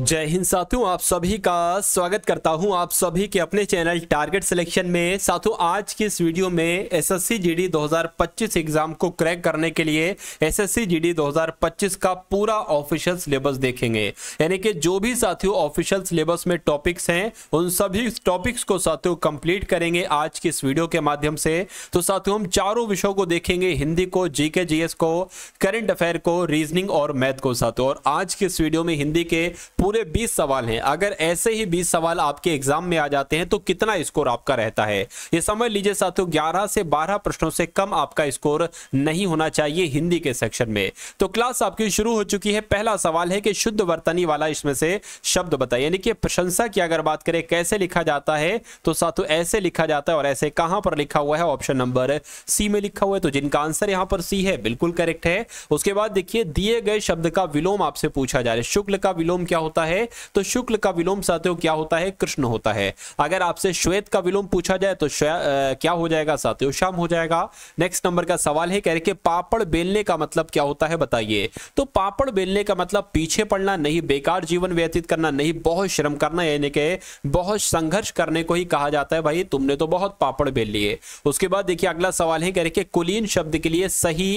जय हिंद साथियों आप सभी का स्वागत करता हूं आप सभी के अपने चैनल टारगेट सिलेक्शन में साथियों आज की इस वीडियो में एसएससी जीडी 2025 एग्जाम को क्रैक करने के लिए एसएससी जीडी 2025 का पूरा ऑफिशियल सिलेबस देखेंगे यानी कि जो भी साथियों ऑफिशियल सिलेबस में टॉपिक्स हैं उन सभी टॉपिक्स को साथियों कंप्लीट करेंगे आज की इस वीडियो के माध्यम से तो साथियों हम चारों विषयों को देखेंगे हिंदी को जी के को करंट अफेयर को रीजनिंग और मैथ को साथियों और आज की इस वीडियो में हिंदी के पूरे 20 सवाल हैं अगर ऐसे ही 20 सवाल आपके एग्जाम में आ जाते हैं तो कितना स्कोर आपका रहता है ये समझ लीजिए साथियों 11 से 12 प्रश्नों से कम आपका स्कोर नहीं होना चाहिए हिंदी के सेक्शन में तो क्लास आपकी शुरू हो चुकी है पहला सवाल है कि शुद्ध वर्तनी वाला इसमें से शब्द बताइए यानी कि प्रशंसा की अगर बात करें कैसे लिखा जाता है तो साथियों ऐसे लिखा जाता है और ऐसे कहां पर लिखा हुआ है ऑप्शन नंबर सी में लिखा हुआ है तो जिनका आंसर यहां पर सी है बिल्कुल करेक्ट है उसके बाद देखिए दिए गए शब्द का विलोम आपसे पूछा जा रहा है शुक्ल का विलोम क्या होता है तो शुक्ल का विलोम साथियों क्या होता है कृष्ण होता है अगर आपसे श्वेत का विलोम पूछा जाए तो आ, क्या हो जाएगा साथियों शाम हो जाएगा नेक्स्ट नंबर का सवाल है कह रहे पापड़ बेलने का मतलब क्या होता है बताइए तो पापड़ बेलने का मतलब पीछे पड़ना नहीं बेकार जीवन व्यतीत करना नहीं बहुत श्रम करना यानी कि बहुत संघर्ष करने को ही कहा जाता है भाई तुमने तो बहुत पापड़ बेल लिए उसके बाद देखिए अगला सवाल है कह रहे कुलीन शब्द के लिए सही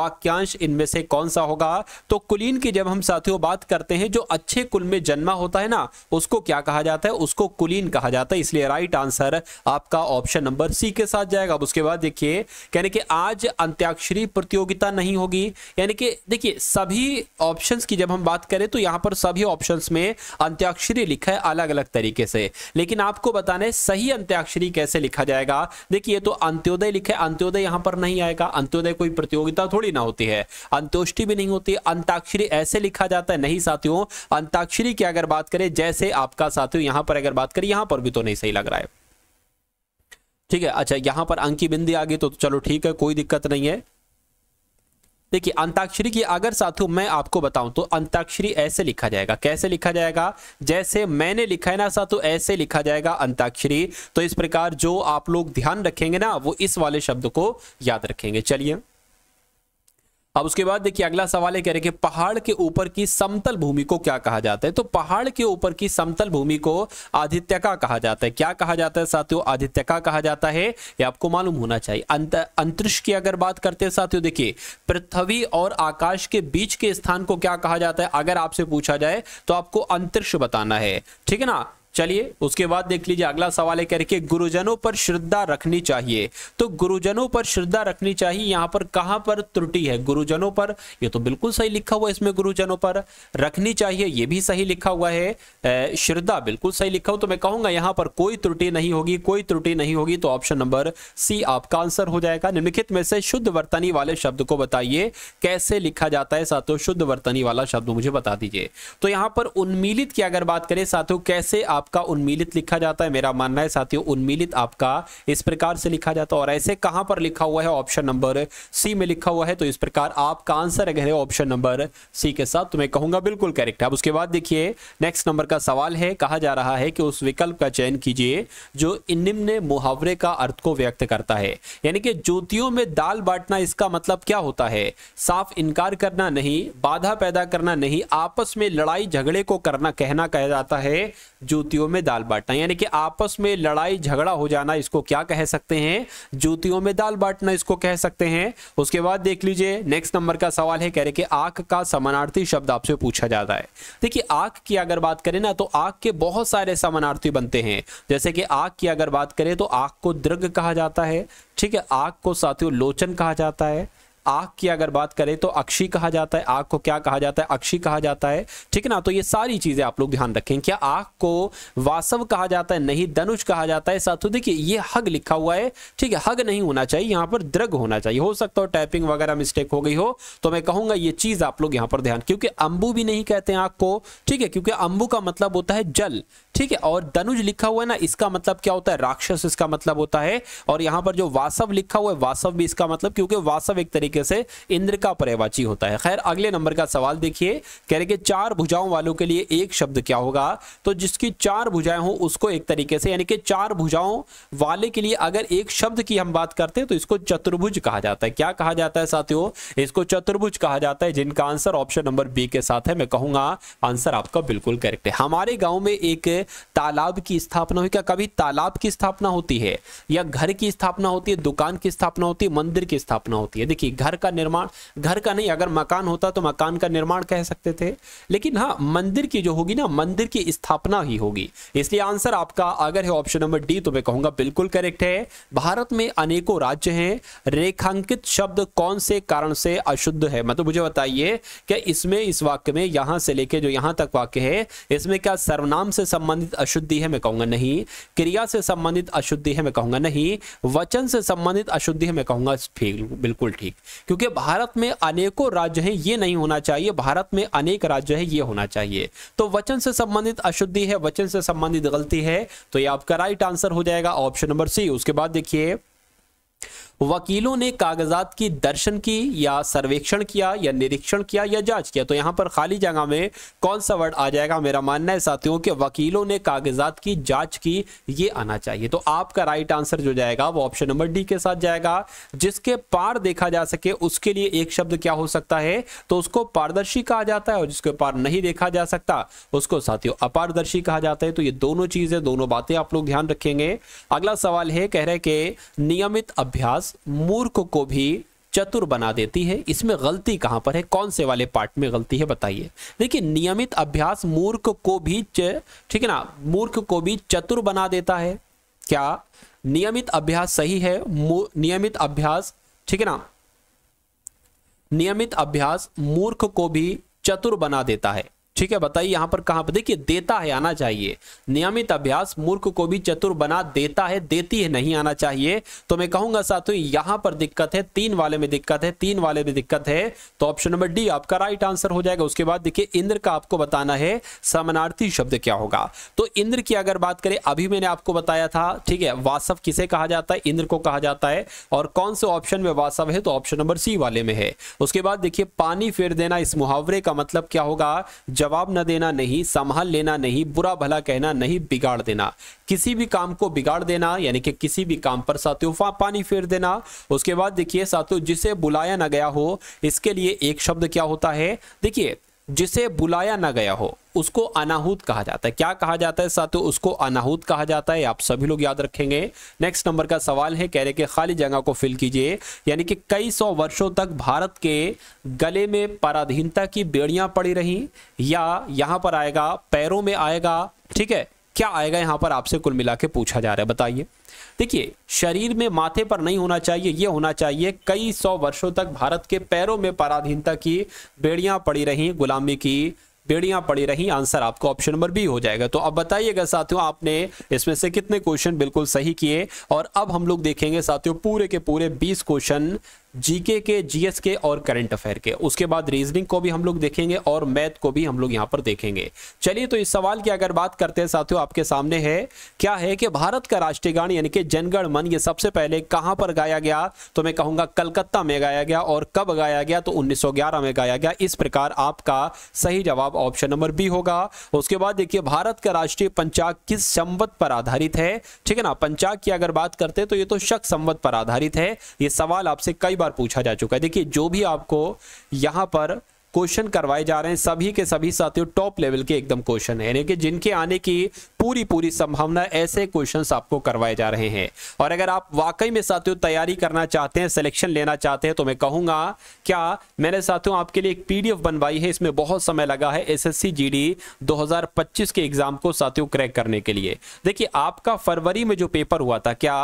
वाक्यांश इनमें से कौन सा होगा तो कुलीन की जब हम साथियों बात करते हैं जो अच्छे कुल में जन्मा होता है ना उसको क्या कहा जाता है उसको कुलीन कहा जाता है इसलिए राइट आंसर आपका ऑप्शन नंबर सी के साथ जाएगा अब उसके बाद देखिए यानी कि आज अंत्याक्षरी प्रतियोगिता नहीं होगी यानी कि देखिए सभी ऑप्शंस की जब हम बात करें तो यहां पर सभी ऑप्शंस में अंत्याक्षरी लिखा है अलग अलग तरीके से लेकिन आपको बताने सही अंत्याक्षरी कैसे लिखा जाएगा देखिए तो अंत्योदय लिखा है अंत्योदय यहां पर नहीं आएगा अंत्योदय कोई प्रतियोगिता थोड़ी ना होती है अंत्योष्टि भी नहीं होती अंताक्षरी ऐसे लिखा जाता है नहीं साथियों अंताक्षरी अक्षरी की अगर बात करें जैसे आपका साथी यहां पर अगर बात करें यहां पर भी तो नहीं सही लग रहा है ठीक है अच्छा यहां पर अंक की बिंदी आ गई तो चलो ठीक है कोई दिक्कत नहीं है देखिए अंताक्षरी की अगर साथु मैं आपको बताऊं तो अंताक्षरी ऐसे लिखा जाएगा कैसे लिखा जाएगा जैसे मैंने लिखा है ना साथु तो ऐसे लिखा जाएगा अंताक्षरी तो इस प्रकार जो आप लोग ध्यान रखेंगे ना वो इस वाले शब्द को याद रखेंगे चलिए अब उसके बाद देखिए अगला सवाल ये कह रहे कि पहाड़ के ऊपर की समतल भूमि को क्या कहा जाता है तो पहाड़ के ऊपर की समतल भूमि को का कहा जाता है क्या कहा जाता है साथियों आदित्यका कहा जाता है ये आपको मालूम होना चाहिए अंत अंतरिक्ष की अगर बात करते हैं साथियों देखिए पृथ्वी और आकाश के बीच के स्थान को क्या कहा जाता है अगर आपसे पूछा जाए तो आपको अंतरिक्ष बताना है ठीक है ना चलिए उसके बाद देख लीजिए अगला सवाल है कह रखिए गुरुजनों पर श्रद्धा रखनी चाहिए तो गुरुजनों पर श्रद्धा रखनी चाहिए यहां पर कहां पर त्रुटि है गुरुजनों पर ये तो बिल्कुल सही लिखा हुआ है इसमें गुरुजनों पर रखनी चाहिए ये भी सही लिखा हुआ है श्रद्धा बिल्कुल सही लिखा हुआ तो मैं कहूंगा यहां पर कोई त्रुटि नहीं होगी कोई त्रुटि नहीं होगी तो ऑप्शन नंबर सी आपका आंसर हो जाएगा निम्नलिखित में से शुद्ध वर्तनी वाले शब्द को बताइए कैसे लिखा जाता है साथियों शुद्ध वर्तनी वाला शब्द मुझे बता दीजिए तो यहां पर उन्मीलित की अगर बात करें साथियों कैसे आप आपका उन्मिलित लिखा जाता है मेरा मानना है साथियों उन्मिलित आपका इस प्रकार से लिखा जाता है और ऐसे कहां पर लिखा हुआ है ऑप्शन नंबर सी में लिखा हुआ है तो इस प्रकार आपका आंसर अगर ऑप्शन नंबर सी के साथ तो मैं कहूंगा बिल्कुल करेक्ट अब उसके बाद देखिए नेक्स्ट नंबर का सवाल है कहा जा रहा है कि उस विकल्प का चयन कीजिए जो निम्न मुहावरे का अर्थ को व्यक्त करता है यानी कि ज्योतियों में दाल बांटना इसका मतलब क्या होता है साफ इनकार करना नहीं बाधा पैदा करना नहीं आपस में लड़ाई झगड़े को करना कहना कहा जाता है जो जूतियों में दाल बांटना यानी कि आपस में लड़ाई झगड़ा हो जाना इसको क्या कह सकते हैं जूतियों में दाल बांटना इसको कह सकते हैं उसके बाद देख लीजिए नेक्स्ट नंबर का सवाल है कह रहे कि आंख का समानार्थी शब्द आपसे पूछा जाता है देखिए आंख की अगर बात करें ना तो आंख के बहुत सारे समानार्थी बनते हैं जैसे कि आंख की अगर बात करें तो आंख को दृग कहा जाता है ठीक है आंख को साथियों लोचन कहा जाता है आग की अगर बात करें तो अक्षी कहा जाता है आग को क्या कहा जाता है अक्षी कहा जाता है ठीक है ना तो ये सारी चीजें आप लोग ध्यान रखें क्या आग को वासव कहा जाता है नहीं धनुष कहा जाता है साथ देखिए ये हग लिखा हुआ है ठीक है हग नहीं होना चाहिए यहां पर द्रग होना चाहिए हो सकता हो टाइपिंग वगैरह मिस्टेक हो गई हो तो मैं कहूंगा ये चीज आप लोग यहां पर ध्यान क्योंकि अंबू भी नहीं कहते आग को ठीक है क्योंकि अंबू का मतलब होता है जल ठीक है और धनुज लिखा हुआ है ना इसका मतलब क्या होता है राक्षस इसका मतलब होता है और यहां पर जो वासव लिखा हुआ है वासव भी इसका मतलब क्योंकि वासव एक तरीके तरीके से इंद्र का पर्यवाची होता है खैर अगले नंबर का सवाल देखिए कह रहे कि चार भुजाओं वालों के लिए एक शब्द क्या होगा तो जिसकी चार भुजाएं हो उसको एक तरीके से यानी कि चार भुजाओं वाले के लिए अगर एक शब्द की हम बात करते हैं तो इसको चतुर्भुज कहा जाता है क्या कहा जाता है साथियों इसको चतुर्भुज कहा जाता है जिनका आंसर ऑप्शन नंबर बी के साथ है मैं कहूंगा आंसर आपका बिल्कुल करेक्ट है हमारे गाँव में एक तालाब की स्थापना हुई क्या कभी तालाब की स्थापना होती है या घर की स्थापना होती है दुकान की स्थापना होती है मंदिर की स्थापना होती है देखिए घर का निर्माण घर का नहीं अगर मकान होता तो मकान का निर्माण कह सकते थे लेकिन हाँ मंदिर की जो होगी ना मंदिर की स्थापना ही होगी इसलिए आंसर आपका अगर है ऑप्शन नंबर डी तो मैं कहूंगा बिल्कुल करेक्ट है भारत में अनेकों राज्य हैं रेखांकित शब्द कौन से कारण से अशुद्ध है मतलब मुझे बताइए क्या इसमें इस वाक्य में यहां से लेके जो यहां तक वाक्य है इसमें क्या सर्वनाम से संबंधित अशुद्धि है मैं कहूंगा नहीं क्रिया से संबंधित अशुद्धि है मैं कहूंगा नहीं वचन से संबंधित अशुद्धि है मैं कहूंगा बिल्कुल ठीक क्योंकि भारत में अनेकों राज्य हैं ये नहीं होना चाहिए भारत में अनेक राज्य है ये होना चाहिए तो वचन से संबंधित अशुद्धि है वचन से संबंधित गलती है तो ये आपका राइट आंसर हो जाएगा ऑप्शन नंबर सी उसके बाद देखिए वकीलों ने कागजात की दर्शन की या सर्वेक्षण किया या निरीक्षण किया या जांच किया तो यहां पर खाली जगह में कौन सा वर्ड आ जाएगा मेरा मानना है साथियों कि वकीलों ने कागजात की जांच की ये आना चाहिए तो आपका राइट आंसर जो जाएगा वो ऑप्शन नंबर डी के साथ जाएगा जिसके पार देखा जा सके उसके लिए एक शब्द क्या हो सकता है तो उसको पारदर्शी कहा जाता है और जिसके पार नहीं देखा जा सकता उसको साथियों अपारदर्शी कहा जाता है तो ये दोनों चीजें दोनों बातें आप लोग ध्यान रखेंगे अगला सवाल है कह रहे कि नियमित अभ्यास मूर्ख को भी चतुर बना देती है इसमें गलती कहां पर है कौन से वाले पार्ट में गलती है बताइए देखिए नियमित अभ्यास मूर्ख को भी ठीक है ना मूर्ख को भी चतुर बना देता है क्या नियमित अभ्यास सही है नियमित अभ्यास ठीक है ना नियमित अभ्यास मूर्ख को भी चतुर बना देता है ठीक है बताइए यहां पर कहां पर देखिए देता है आना चाहिए नियमित अभ्यास मूर्ख को भी चतुर बना देता है देती है नहीं आना चाहिए तो मैं कहूंगा साथियों यहां पर दिक्कत है तीन वाले में दिक्कत है तीन वाले में दिक्कत है तो ऑप्शन नंबर डी आपका राइट आंसर हो जाएगा उसके बाद देखिए इंद्र का आपको बताना है समानार्थी शब्द क्या होगा तो इंद्र की अगर बात करें अभी मैंने आपको बताया था ठीक है वासव किसे कहा जाता है इंद्र को कहा जाता है और कौन से ऑप्शन में वासव है तो ऑप्शन नंबर सी वाले में है उसके बाद देखिए पानी फेर देना इस मुहावरे का मतलब क्या होगा जब जवाब न देना नहीं संभाल लेना नहीं बुरा भला कहना नहीं बिगाड़ देना किसी भी काम को बिगाड़ देना यानी कि किसी भी काम पर साथियों पानी फेर देना उसके बाद देखिए साथियों जिसे बुलाया ना गया हो इसके लिए एक शब्द क्या होता है देखिए जिसे बुलाया ना गया हो उसको अनाहूत कहा जाता है क्या कहा जाता है साथियों उसको अनाहूत कहा जाता है आप सभी लोग याद रखेंगे नेक्स्ट नंबर का सवाल है कह रहे कि खाली जगह को फिल कीजिए यानी कि कई सौ वर्षों तक भारत के गले में पराधीनता की बेड़ियां पड़ी रहीं या यहां पर आएगा पैरों में आएगा ठीक है क्या आएगा यहाँ पर आपसे कुल मिला के पूछा जा रहा है बताइए देखिए शरीर में माथे पर नहीं होना चाहिए ये होना चाहिए कई सौ वर्षों तक भारत के पैरों में पराधीनता की बेड़ियां पड़ी रही गुलामी की बेड़ियां पड़ी रही आंसर आपको ऑप्शन नंबर बी हो जाएगा तो अब बताइएगा साथियों आपने इसमें से कितने क्वेश्चन बिल्कुल सही किए और अब हम लोग देखेंगे साथियों पूरे के पूरे बीस क्वेश्चन जीके के जीएस के और करंट अफेयर के उसके बाद रीजनिंग को भी हम लोग देखेंगे और मैथ को भी हम लोग यहां पर देखेंगे चलिए तो इस सवाल की अगर बात करते हैं साथियों आपके सामने है क्या है कि भारत का राष्ट्रीय गान यानी कि जनगण मन ये सबसे पहले कहां पर गाया गया तो मैं कहूंगा कलकत्ता में गाया गया और कब गाया गया तो उन्नीस में गाया गया इस प्रकार आपका सही जवाब ऑप्शन नंबर बी होगा उसके बाद देखिए भारत का राष्ट्रीय पंचाग किस संवत पर आधारित है ठीक है ना पंचाग की अगर बात करते हैं तो ये तो शक संबत पर आधारित है ये सवाल आपसे कई बार पूछा जा चुका है देखिए जो भी आपको यहाँ पर क्वेश्चन करवाए जा रहे हैं सभी के सभी साथियों टॉप लेवल के एकदम क्वेश्चन है यानी कि जिनके आने की पूरी पूरी संभावना ऐसे क्वेश्चन आपको करवाए जा रहे हैं और अगर आप वाकई में साथियों तैयारी करना चाहते हैं सिलेक्शन लेना चाहते हैं तो मैं कहूंगा क्या मैंने साथियों आपके लिए एक पीडीएफ बनवाई है इसमें बहुत समय लगा है एस एस 2025 के एग्जाम को साथियों क्रैक करने के लिए देखिए आपका फरवरी में जो पेपर हुआ था क्या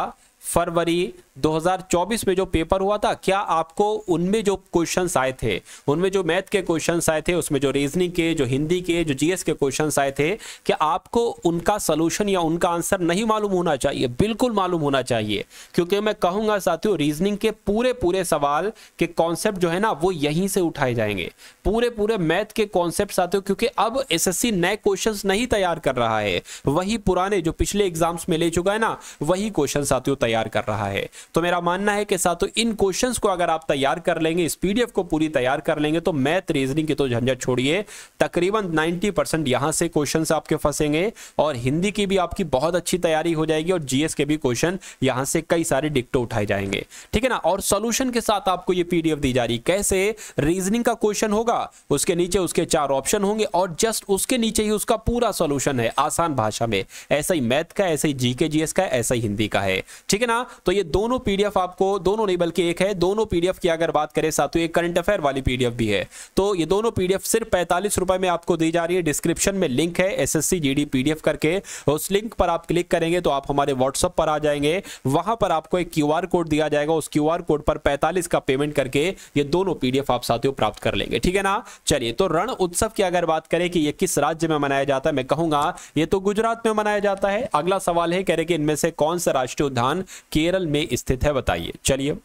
फरवरी 2024 में जो पेपर हुआ था क्या आपको उनमें जो क्वेश्चंस आए थे उनमें जो मैथ के क्वेश्चंस आए थे उसमें जो रीजनिंग के जो हिंदी के जो जीएस के क्वेश्चंस आए थे क्या आपको उनका सोल्यूशन या उनका आंसर नहीं मालूम होना चाहिए बिल्कुल मालूम होना चाहिए क्योंकि मैं कहूंगा साथियों रीजनिंग के पूरे पूरे सवाल के कॉन्सेप्ट जो है ना वो यहीं से उठाए जाएंगे पूरे पूरे मैथ के कॉन्सेप्ट साथियों क्योंकि अब सी नए क्वेश्चन नहीं तैयार कर रहा है वही पुराने जो पिछले एग्जाम्स में ले चुका है ना वही क्वेश्चन साथियों तैयार तैयार कर रहा है तो मेरा मानना है कि साथ इन क्वेश्चन को अगर आप तैयार कर लेंगे इस पीडीएफ को पूरी तैयार कर लेंगे तो मैथ रीजनिंग की तो झंझट छोड़िए तकरीबन 90 परसेंट यहां से क्वेश्चन आपके फंसेंगे और हिंदी की भी आपकी बहुत अच्छी तैयारी हो जाएगी और जीएस के भी क्वेश्चन यहां से कई सारे डिक्टो उठाए जाएंगे ठीक है ना और सोल्यूशन के साथ आपको ये पीडीएफ दी जा रही कैसे रीजनिंग का क्वेश्चन होगा उसके नीचे उसके चार ऑप्शन होंगे और जस्ट उसके नीचे ही उसका पूरा सोल्यूशन है आसान भाषा में ऐसा ही मैथ का ऐसा ही जीके जीएस का ऐसा ही हिंदी का है ठीक ठीक है ना तो ये दोनों पीडीएफ आपको दोनों नहीं बल्कि एक है दोनों पीडीएफ की अगर बात करें साथ ये करंट अफेयर वाली पीडीएफ भी है तो ये दोनों पीडीएफ सिर्फ पैंतालीस रुपए में आपको दी जा रही है डिस्क्रिप्शन में लिंक है एस एस करके उस लिंक पर आप क्लिक करेंगे तो आप हमारे व्हाट्सअप पर आ जाएंगे वहां पर आपको एक क्यू कोड दिया जाएगा उस क्यू कोड पर पैंतालीस का पेमेंट करके ये दोनों पीडीएफ आप साथियों प्राप्त कर लेंगे ठीक है ना चलिए तो रण उत्सव की अगर बात करें कि ये किस राज्य में मनाया जाता है मैं कहूंगा ये तो गुजरात में मनाया जाता है अगला सवाल है कह रहे कि इनमें से कौन सा राष्ट्रीय उद्यान केरल में स्थित है बताइए चलिए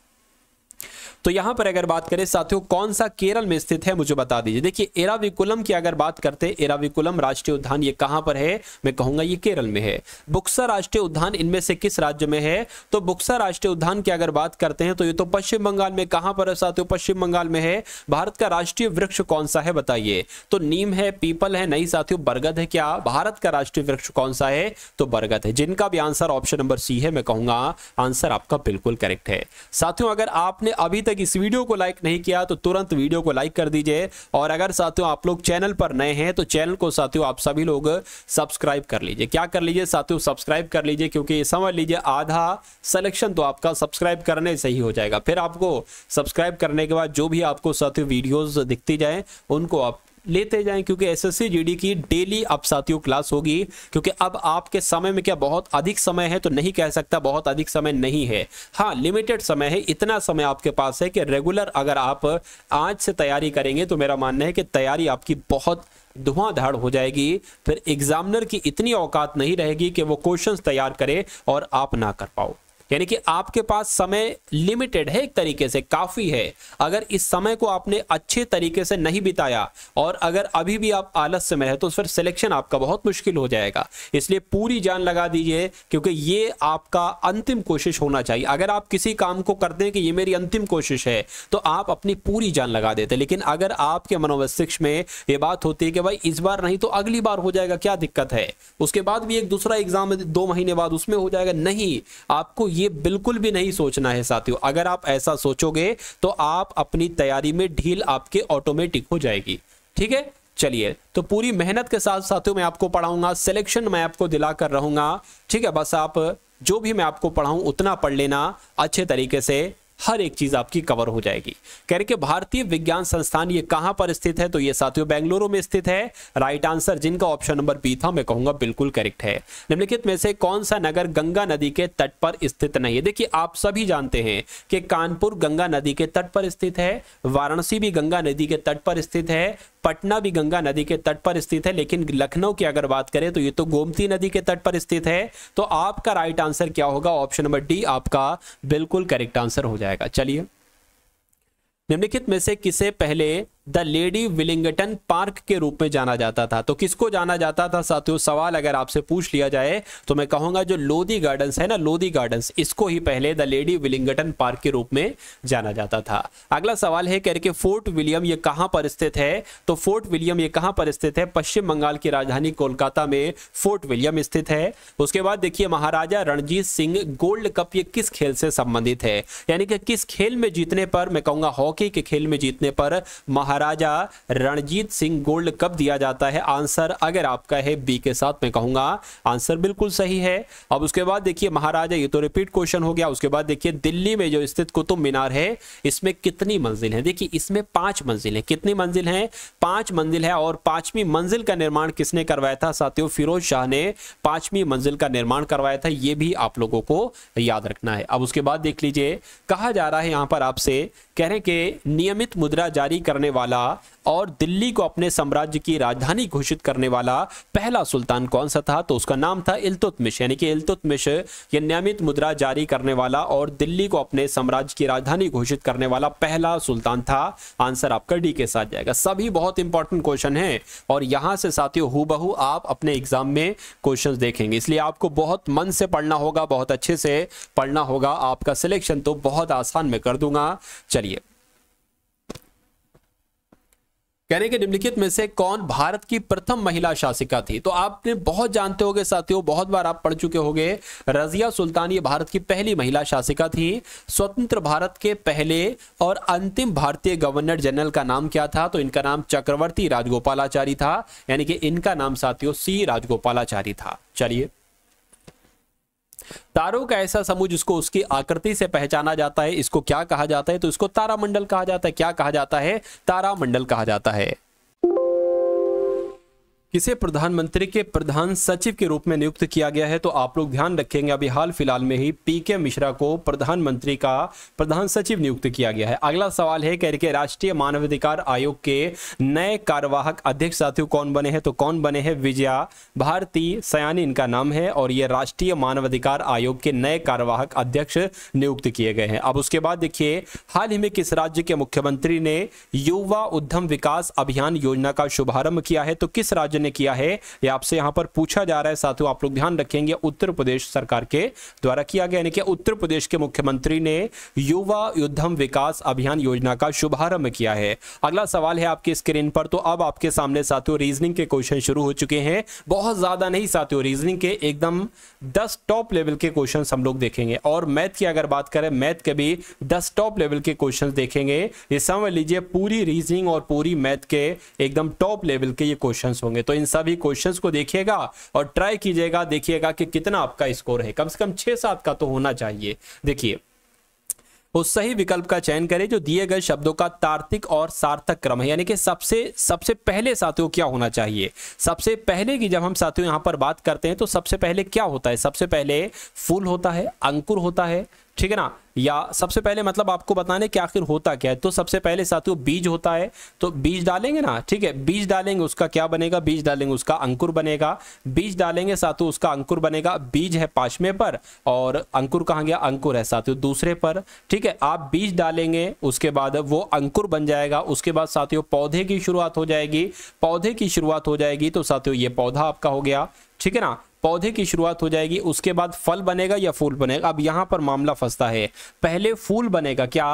तो यहां पर अगर बात करें साथियों कौन सा केरल में स्थित है मुझे बता दीजिए देखिए एराविकुलम की अगर बात करते हैं एराविकुलम राष्ट्रीय उद्यान ये कहां पर है मैं कहूंगा ये केरल में है बुक्सा राष्ट्रीय उद्यान इनमें से किस राज्य में है तो बुक्सा राष्ट्रीय उद्यान की अगर बात करते हैं तो ये तो पश्चिम बंगाल में कहां पर है साथियों पश्चिम बंगाल में है भारत का राष्ट्रीय वृक्ष कौन सा है बताइए तो नीम है पीपल है नहीं साथियों बरगद है क्या भारत का राष्ट्रीय वृक्ष कौन सा है तो बरगद है जिनका भी आंसर ऑप्शन नंबर सी है मैं कहूंगा आंसर आपका बिल्कुल करेक्ट है साथियों अगर आपने आपने अभी तक इस वीडियो को लाइक नहीं किया तो तुरंत वीडियो को लाइक कर दीजिए और अगर साथियों आप लोग चैनल पर नए हैं तो चैनल को साथियों आप सभी लोग सब्सक्राइब कर लीजिए क्या कर लीजिए साथियों सब्सक्राइब कर लीजिए क्योंकि समझ लीजिए आधा सिलेक्शन तो आपका सब्सक्राइब करने से ही हो जाएगा फिर आपको सब्सक्राइब करने के बाद जो भी आपको साथियों वीडियोज दिखती जाए उनको आप लेते जाएं क्योंकि एसएससी जीडी की डेली अब साथियों क्लास होगी क्योंकि अब आपके समय में क्या बहुत अधिक समय है तो नहीं कह सकता बहुत अधिक समय नहीं है हाँ लिमिटेड समय है इतना समय आपके पास है कि रेगुलर अगर आप आज से तैयारी करेंगे तो मेरा मानना है कि तैयारी आपकी बहुत धुआंधार हो जाएगी फिर एग्जामिनर की इतनी औकात नहीं रहेगी कि वो क्वेश्चंस तैयार करे और आप ना कर पाओ यानी कि आपके पास समय लिमिटेड है एक तरीके से काफ़ी है अगर इस समय को आपने अच्छे तरीके से नहीं बिताया और अगर अभी भी आप आलस्य में है तो फिर सिलेक्शन आपका बहुत मुश्किल हो जाएगा इसलिए पूरी जान लगा दीजिए क्योंकि ये आपका अंतिम कोशिश होना चाहिए अगर आप किसी काम को करते हैं कि ये मेरी अंतिम कोशिश है तो आप अपनी पूरी जान लगा देते लेकिन अगर आपके मनोवस्तिष्क में ये बात होती है कि भाई इस बार नहीं तो अगली बार हो जाएगा क्या दिक्कत है उसके बाद भी एक दूसरा एग्जाम दो महीने बाद उसमें हो जाएगा नहीं आपको ये बिल्कुल भी नहीं सोचना है साथियों अगर आप ऐसा सोचोगे तो आप अपनी तैयारी में ढील आपके ऑटोमेटिक हो जाएगी ठीक है चलिए तो पूरी मेहनत के साथ साथियों मैं आपको पढ़ाऊंगा सिलेक्शन मैं आपको दिलाकर रहूंगा ठीक है बस आप जो भी मैं आपको पढ़ाऊं उतना पढ़ लेना अच्छे तरीके से हर एक चीज आपकी कवर हो जाएगी कह रहे कि भारतीय विज्ञान संस्थान ये कहां पर स्थित है तो ये साथियों बेंगलुरु में स्थित है राइट आंसर जिनका ऑप्शन नंबर बी था मैं कहूंगा बिल्कुल करेक्ट है निम्नलिखित में से कौन सा नगर गंगा नदी के तट पर स्थित नहीं है देखिए आप सभी जानते हैं कि कानपुर गंगा नदी के तट पर स्थित है वाराणसी भी गंगा नदी के तट पर स्थित है पटना भी गंगा नदी के तट पर स्थित है लेकिन लखनऊ की अगर बात करें तो ये तो गोमती नदी के तट पर स्थित है तो आपका राइट आंसर क्या होगा ऑप्शन नंबर डी आपका बिल्कुल करेक्ट आंसर हो जाएगा जाएगा चलिए निम्नलिखित में से किसे पहले द लेडी विलिंगटन पार्क के रूप में जाना जाता था तो किसको जाना जाता था साथियों सवाल अगर आपसे पूछ लिया जाए तो मैं कहूंगा जो लोधी गार्डन्स है ना लोधी गार्डन्स इसको ही पहले द लेडी विलिंगटन पार्क के रूप में जाना जाता था अगला सवाल है कह करके फोर्ट विलियम ये कहाँ पर स्थित है तो फोर्ट विलियम ये कहाँ पर स्थित है पश्चिम बंगाल की राजधानी कोलकाता में फोर्ट विलियम स्थित है उसके बाद देखिए महाराजा रणजीत सिंह गोल्ड कप ये किस खेल से संबंधित है यानी कि किस खेल में जीतने पर मैं कहूंगा हॉकी के खेल में जीतने पर महा महाराजा रणजीत सिंह गोल्ड कब दिया जाता है आंसर अगर आपका है बी के साथ मैं कहूंगा आंसर बिल्कुल सही है अब उसके बाद देखिए महाराजा ये तो रिपीट क्वेश्चन हो गया उसके बाद देखिए दिल्ली में जो स्थित कुतुब मीनार है इसमें कितनी मंजिल है देखिए इसमें पांच मंजिल है कितनी मंजिल है पांच मंजिल है और पांचवी मंजिल का निर्माण किसने करवाया था साथियों फिरोज शाह ने पांचवी मंजिल का निर्माण करवाया था यह भी आप लोगों को याद रखना है अब उसके बाद देख लीजिए कहा जा रहा है यहां पर आपसे कह रहे हैं कि नियमित मुद्रा जारी करने वाले वाला और दिल्ली को अपने साम्राज्य की राजधानी घोषित करने वाला पहला सुल्तान कौन सा था तो उसका नाम था इल्तुतमिश यानी कि इल्तुतमिश ये नियमित मुद्रा जारी करने वाला और दिल्ली को अपने साम्राज्य की राजधानी घोषित करने वाला पहला सुल्तान था आंसर आपका डी के साथ जाएगा सभी बहुत इंपॉर्टेंट क्वेश्चन है और यहां से साथियों हु आप अपने एग्जाम में क्वेश्चन देखेंगे इसलिए आपको बहुत मन से पढ़ना होगा बहुत अच्छे से पढ़ना होगा आपका सिलेक्शन तो बहुत आसान में कर दूंगा चलिए कह रहे कि निम्नलिखित में से कौन भारत की प्रथम महिला शासिका थी तो आपने बहुत जानते होंगे साथियों बहुत बार आप पढ़ चुके होंगे रजिया सुल्तान ये भारत की पहली महिला शासिका थी स्वतंत्र भारत के पहले और अंतिम भारतीय गवर्नर जनरल का नाम क्या था तो इनका नाम चक्रवर्ती राजगोपालाचारी था यानी कि इनका नाम साथियों सी राजगोपालाचारी था चलिए तारों का ऐसा समूह जिसको उसकी आकृति से पहचाना जाता है इसको क्या कहा जाता है तो इसको तारामंडल कहा जाता है क्या कहा जाता है तारामंडल कहा जाता है किसे प्रधानमंत्री के प्रधान सचिव के रूप में नियुक्त किया गया है तो आप लोग ध्यान रखेंगे अभी हाल फिलहाल में ही पी के मिश्रा को प्रधानमंत्री का प्रधान सचिव नियुक्त किया गया है अगला सवाल है कह रही राष्ट्रीय मानवाधिकार आयोग के नए कार्यवाहक अध्यक्ष साथियों कौन बने हैं तो कौन बने हैं विजया भारती सयानी इनका नाम है और ये राष्ट्रीय मानवाधिकार आयोग के नए कार्यवाहक अध्यक्ष नियुक्त किए गए हैं अब उसके बाद देखिए हाल ही में किस राज्य के मुख्यमंत्री ने युवा उद्यम विकास अभियान योजना का शुभारंभ किया है तो किस राज्य ने किया है ये आपसे यहाँ पर पूछा जा रहा है साथियों आप लोग ध्यान रखेंगे उत्तर प्रदेश सरकार के द्वारा किया गया यानी कि उत्तर प्रदेश के मुख्यमंत्री ने युवा युद्धम विकास अभियान योजना का शुभारंभ किया है अगला सवाल है आपकी स्क्रीन पर तो अब आपके सामने साथियों रीजनिंग के क्वेश्चन शुरू हो चुके हैं बहुत ज्यादा नहीं साथियों रीजनिंग के एकदम दस टॉप लेवल के क्वेश्चन हम लोग देखेंगे और मैथ की अगर बात करें मैथ के भी दस टॉप लेवल के क्वेश्चन देखेंगे ये समझ लीजिए पूरी रीजनिंग और पूरी मैथ के एकदम टॉप लेवल के ये क्वेश्चन होंगे तो तो इन सभी क्वेश्चंस को देखिएगा और ट्राई कीजिएगा देखिएगा कि कितना आपका स्कोर है कम से कम छह सात का तो होना चाहिए देखिए उस सही विकल्प का चयन करें जो दिए गए शब्दों का तार्किक और सार्थक क्रम है यानी कि सबसे सबसे पहले साथियों क्या होना चाहिए सबसे पहले की जब हम साथियों यहां पर बात करते हैं तो सबसे पहले क्या होता है सबसे पहले फूल होता है अंकुर होता है ठीक है ना या सबसे पहले मतलब आपको बताने कि आखिर होता क्या है तो सबसे पहले साथियों बीज होता है तो बीज डालेंगे ना ठीक है बीज डालेंगे उसका क्या बनेगा बीज डालेंगे उसका अंकुर बनेगा बीज डालेंगे साथियों उसका अंकुर बनेगा बीज है पांचवें पर और अंकुर कहाँ गया अंकुर है साथियों दूसरे पर ठीक है आप बीज डालेंगे उसके बाद वो अंकुर बन जाएगा उसके बाद साथियों पौधे की शुरुआत हो जाएगी पौधे की शुरुआत हो जाएगी तो साथियों ये पौधा आपका हो गया ठीक है ना पौधे की शुरुआत हो जाएगी उसके बाद फल बनेगा या फूल बनेगा अब यहां पर मामला फंसता है पहले फूल बनेगा क्या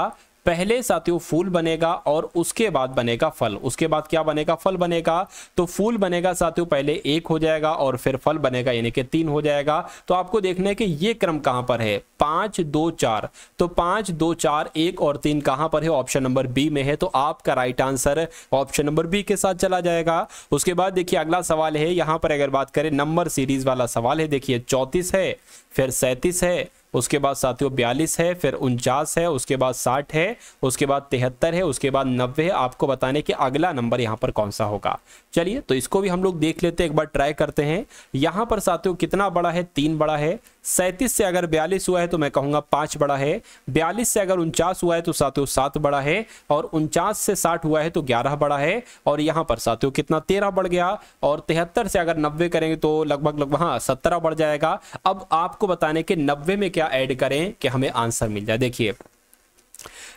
पहले साथियों फूल बनेगा और उसके बाद बनेगा फल उसके बाद क्या बनेगा फल बनेगा तो फूल बनेगा साथियों पहले एक हो जाएगा और फिर फल बनेगा यानी कि तीन हो जाएगा तो आपको देखना है कि ये क्रम कहां पर है पांच दो चार तो पांच दो चार एक और तीन कहां पर है ऑप्शन नंबर बी में है तो आपका right answer option number B के साथ चला जाएगा उसके बाद देखिए अगला सवाल है यहां पर अगर बात करें नंबर सीरीज वाला सवाल है देखिए चौतीस है फिर सैतीस है उसके बाद साथियों बयालीस है फिर उनचास है उसके बाद साठ है उसके बाद तिहत्तर है उसके बाद नब्बे है आपको बताने कि अगला नंबर यहाँ पर कौन सा होगा चलिए तो इसको भी हम लोग देख लेते हैं एक बार ट्राई करते हैं यहाँ पर साथियों कितना बड़ा है तीन बड़ा है सैंतीस से अगर बयालीस हुआ है तो मैं कहूंगा पांच बड़ा है बयालीस से अगर उनचास हुआ है तो सातों सात बड़ा है और उनचास से साठ हुआ है तो ग्यारह बड़ा है और यहां पर सातों कितना तेरह बढ़ गया और तिहत्तर से अगर नब्बे करेंगे तो लगभग लगभग हाँ सत्रह बढ़ जाएगा अब आपको बताने के नब्बे में क्या ऐड करें कि हमें आंसर मिल जाए देखिए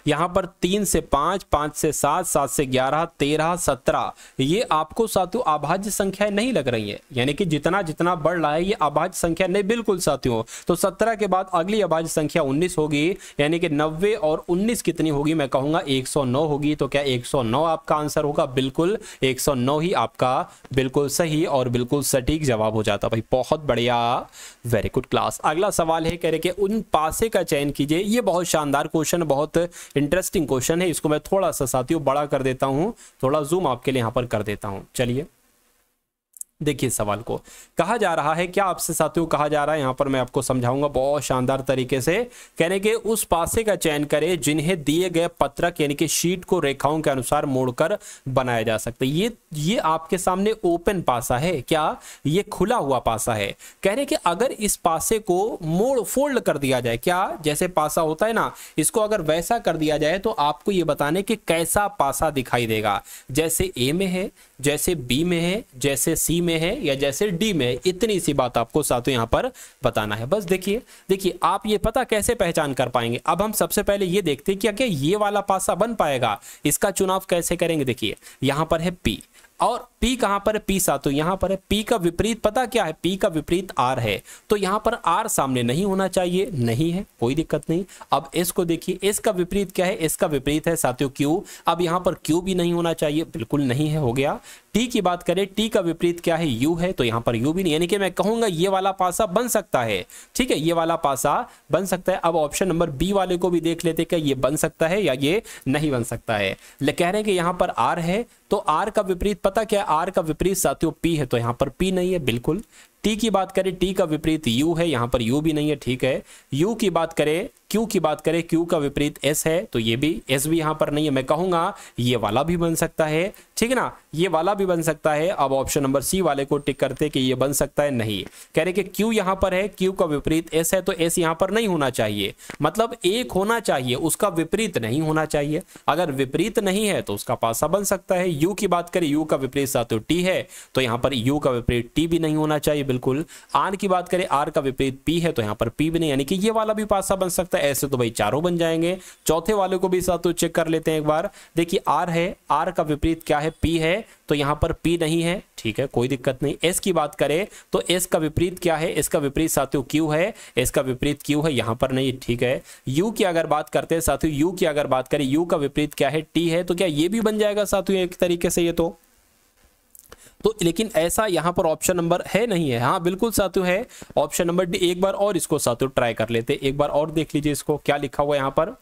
यहाँ पर तीन से पांच पांच से सात सात से ग्यारह तेरह सत्रह ये आपको साथियों अभाज्य संख्या नहीं लग रही है यानी कि जितना जितना बढ़ रहा है ये अभाज्य संख्या नहीं बिल्कुल साथियों तो सत्रह के बाद अगली अभाज्य संख्या उन्नीस होगी यानी कि नब्बे और उन्नीस कितनी होगी मैं कहूंगा एक होगी तो क्या एक आपका आंसर होगा बिल्कुल एक ही आपका बिल्कुल सही और बिल्कुल सटीक जवाब हो जाता भाई बहुत बढ़िया वेरी गुड क्लास अगला सवाल है कह रहे कि उन पासे का चयन कीजिए ये बहुत शानदार क्वेश्चन बहुत इंटरेस्टिंग क्वेश्चन है इसको मैं थोड़ा सा साथियों बड़ा कर देता हूँ थोड़ा जूम आपके लिए यहाँ पर कर देता हूँ चलिए देखिए सवाल को कहा जा रहा है क्या आपसे साथियों कहा जा रहा है यहां पर मैं आपको समझाऊंगा बहुत शानदार तरीके से कहने के उस पासे का चयन करें जिन्हें दिए गए पत्रक यानी कि शीट को रेखाओं के अनुसार मोड़कर बनाया जा सकता है ये ये आपके सामने ओपन पासा है क्या ये खुला हुआ पासा है कहने के अगर इस पासे को मोड़ फोल्ड कर दिया जाए क्या जैसे पासा होता है ना इसको अगर वैसा कर दिया जाए तो आपको ये बताने की कैसा पासा दिखाई देगा जैसे ए में है जैसे बी में है जैसे सी में में है या जैसे डी में है इतनी सी बात आपको सातों यहाँ पर बताना है बस देखिए देखिए आप ये पता कैसे पहचान कर पाएंगे अब हम सबसे पहले ये देखते हैं कि क्या ये वाला पासा बन पाएगा इसका चुनाव कैसे करेंगे देखिए यहाँ पर है पी और P कहां पर है पी सातु यहां पर है P का विपरीत पता क्या है P का विपरीत R है तो यहां पर R सामने नहीं होना चाहिए नहीं है कोई दिक्कत नहीं अब S को देखिए S का विपरीत क्या है S का विपरीत है साथियों Q अब यहां पर Q भी नहीं होना चाहिए बिल्कुल नहीं है हो गया T की बात करें T का विपरीत क्या है U है तो यहां पर U भी नहीं यानी कि मैं कहूंगा ये वाला पासा बन सकता है ठीक है ये वाला पासा बन सकता है अब ऑप्शन नंबर बी वाले को भी देख लेते क्या ये बन सकता है या ये नहीं बन सकता है कह रहे हैं कि यहां पर आर है तो आर का विपरीत पता क्या आर का विपरीत साथियों पी है तो यहाँ पर पी नहीं है बिल्कुल टी की बात करें टी का विपरीत यू है यहाँ पर यू भी नहीं है ठीक है यू की बात करें क्यू की बात करें क्यू का विपरीत एस है तो ये भी एस भी यहां पर नहीं है मैं कहूंगा ये वाला भी बन सकता है ठीक है ना ये वाला भी बन सकता है अब ऑप्शन नंबर सी वाले को टिक करते कि ये बन सकता है नहीं कह रहे कि क्यू यहां पर है क्यू का विपरीत एस है तो एस यहां पर नहीं होना चाहिए मतलब एक होना चाहिए उसका विपरीत नहीं होना चाहिए अगर विपरीत नहीं है तो उसका पासा बन सकता है यू की बात करें यू का विपरीत साथ टी है तो यहां पर यू का विपरीत टी भी नहीं होना चाहिए बिल्कुल आर की बात करें आर का विपरीत पी है तो यहां पर पी भी नहीं यानी कि ये वाला भी पासा बन सकता है ऐसे तो भाई चारों बन जाएंगे चौथे वाले को भी साथ तो चेक कर लेते हैं एक बार देखिए आर है आर का विपरीत क्या है पी है तो यहां पर पी नहीं है ठीक है कोई दिक्कत नहीं एस की बात करें तो एस का विपरीत क्या है इसका विपरीत साथियों क्यू है इसका विपरीत क्यू है यहां पर नहीं ठीक है यू की अगर बात करते हैं साथियों यू की अगर बात करें यू का विपरीत क्या है टी है तो क्या ये भी बन जाएगा साथियों एक तरीके से ये तो तो लेकिन ऐसा यहां पर ऑप्शन नंबर है नहीं है हाँ बिल्कुल सातु है ऑप्शन नंबर डी एक बार और इसको सातु ट्राई कर लेते एक बार और देख लीजिए इसको क्या लिखा हुआ यहां पर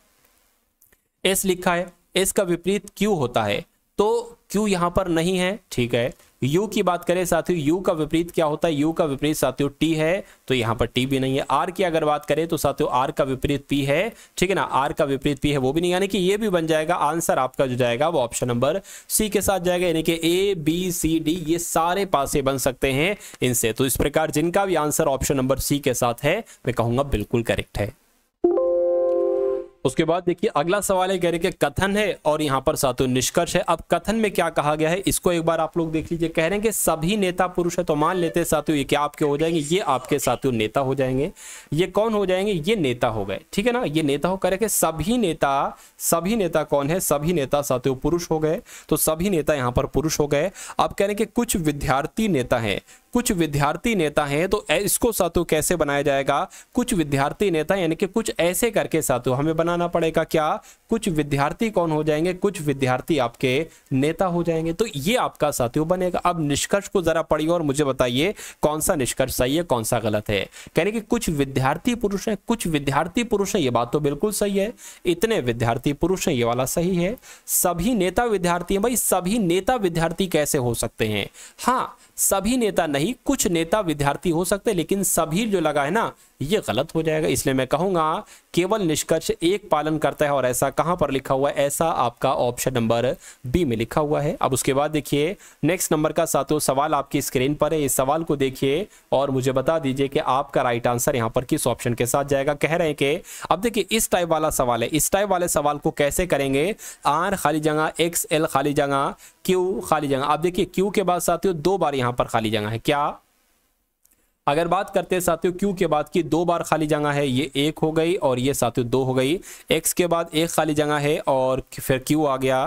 एस लिखा है एस का विपरीत क्यू होता है तो क्यू यहां पर नहीं है ठीक है यू की बात करें साथियों यू का विपरीत क्या होता है यू का विपरीत साथियों टी है तो यहां पर टी भी नहीं है आर की अगर बात करें तो साथियों आर का विपरीत पी है ठीक है ना आर का विपरीत पी है वो भी नहीं यानी कि ये भी बन जाएगा आंसर आपका जो जाएगा वो ऑप्शन नंबर सी के साथ जाएगा यानी कि ए बी सी डी ये सारे पासे बन सकते हैं इनसे तो इस प्रकार जिनका भी आंसर ऑप्शन नंबर सी के साथ है मैं कहूंगा बिल्कुल करेक्ट है उसके बाद देखिए अगला सवाल है कह रहे कि कथन है और यहाँ पर सातु निष्कर्ष है अब कथन में क्या कहा गया है इसको एक बार आप लोग देख लीजिए कह रहे हैं कि सभी नेता पुरुष है तो मान लेते हैं सातु ये क्या आपके हो जाएंगे ये आपके साथियों नेता हो जाएंगे ये कौन हो जाएंगे ये नेता हो गए ठीक है ना ये नेता हो कह रहे कि सभी नेता सभी नेता कौन है सभी नेता सातु पुरुष हो गए तो सभी नेता यहाँ पर पुरुष हो गए अब कह रहे हैं कि कुछ विद्यार्थी नेता है कुछ विद्यार्थी नेता हैं तो इसको सातु कैसे बनाया जाएगा कुछ विद्यार्थी नेता यानी कि कुछ ऐसे करके सातु हमें बनाना पड़ेगा क्या कुछ विद्यार्थी कौन हो जाएंगे कुछ विद्यार्थी आपके नेता हो जाएंगे तो ये आपका सातु बनेगा अब निष्कर्ष को जरा पढ़िए और मुझे बताइए कौन सा निष्कर्ष सही है कौन सा गलत है कहने की कुछ विद्यार्थी पुरुष है कुछ विद्यार्थी पुरुष है ये बात तो बिल्कुल सही है इतने विद्यार्थी पुरुष है ये वाला सही है सभी नेता विद्यार्थी भाई सभी नेता विद्यार्थी कैसे हो सकते हैं हाँ सभी नेता नहीं कुछ नेता विद्यार्थी हो सकते लेकिन सभी जो लगा है ना ये गलत हो जाएगा इसलिए मैं कहूंगा केवल निष्कर्ष एक पालन करता है और ऐसा कहां पर लिखा हुआ है ऐसा आपका ऑप्शन नंबर बी में लिखा हुआ है अब उसके बाद देखिए नेक्स्ट नंबर का सातों सवाल आपकी स्क्रीन पर है इस सवाल को देखिए और मुझे बता दीजिए कि आपका राइट आंसर यहां पर किस ऑप्शन के साथ जाएगा कह रहे हैं कि अब देखिए इस टाइप वाला सवाल है इस टाइप वाले सवाल को कैसे करेंगे आर खाली जगह एक्स एल खाली जगह क्यू खाली जगह आप देखिए क्यू के बाद साथियों दो बार यहां पर खाली जगह है क्या अगर बात करते हैं साथियों क्यू के बाद की दो बार खाली जगह है ये एक हो गई और ये साथियों दो हो गई एक्स के बाद एक खाली जगह है और फिर क्यू आ गया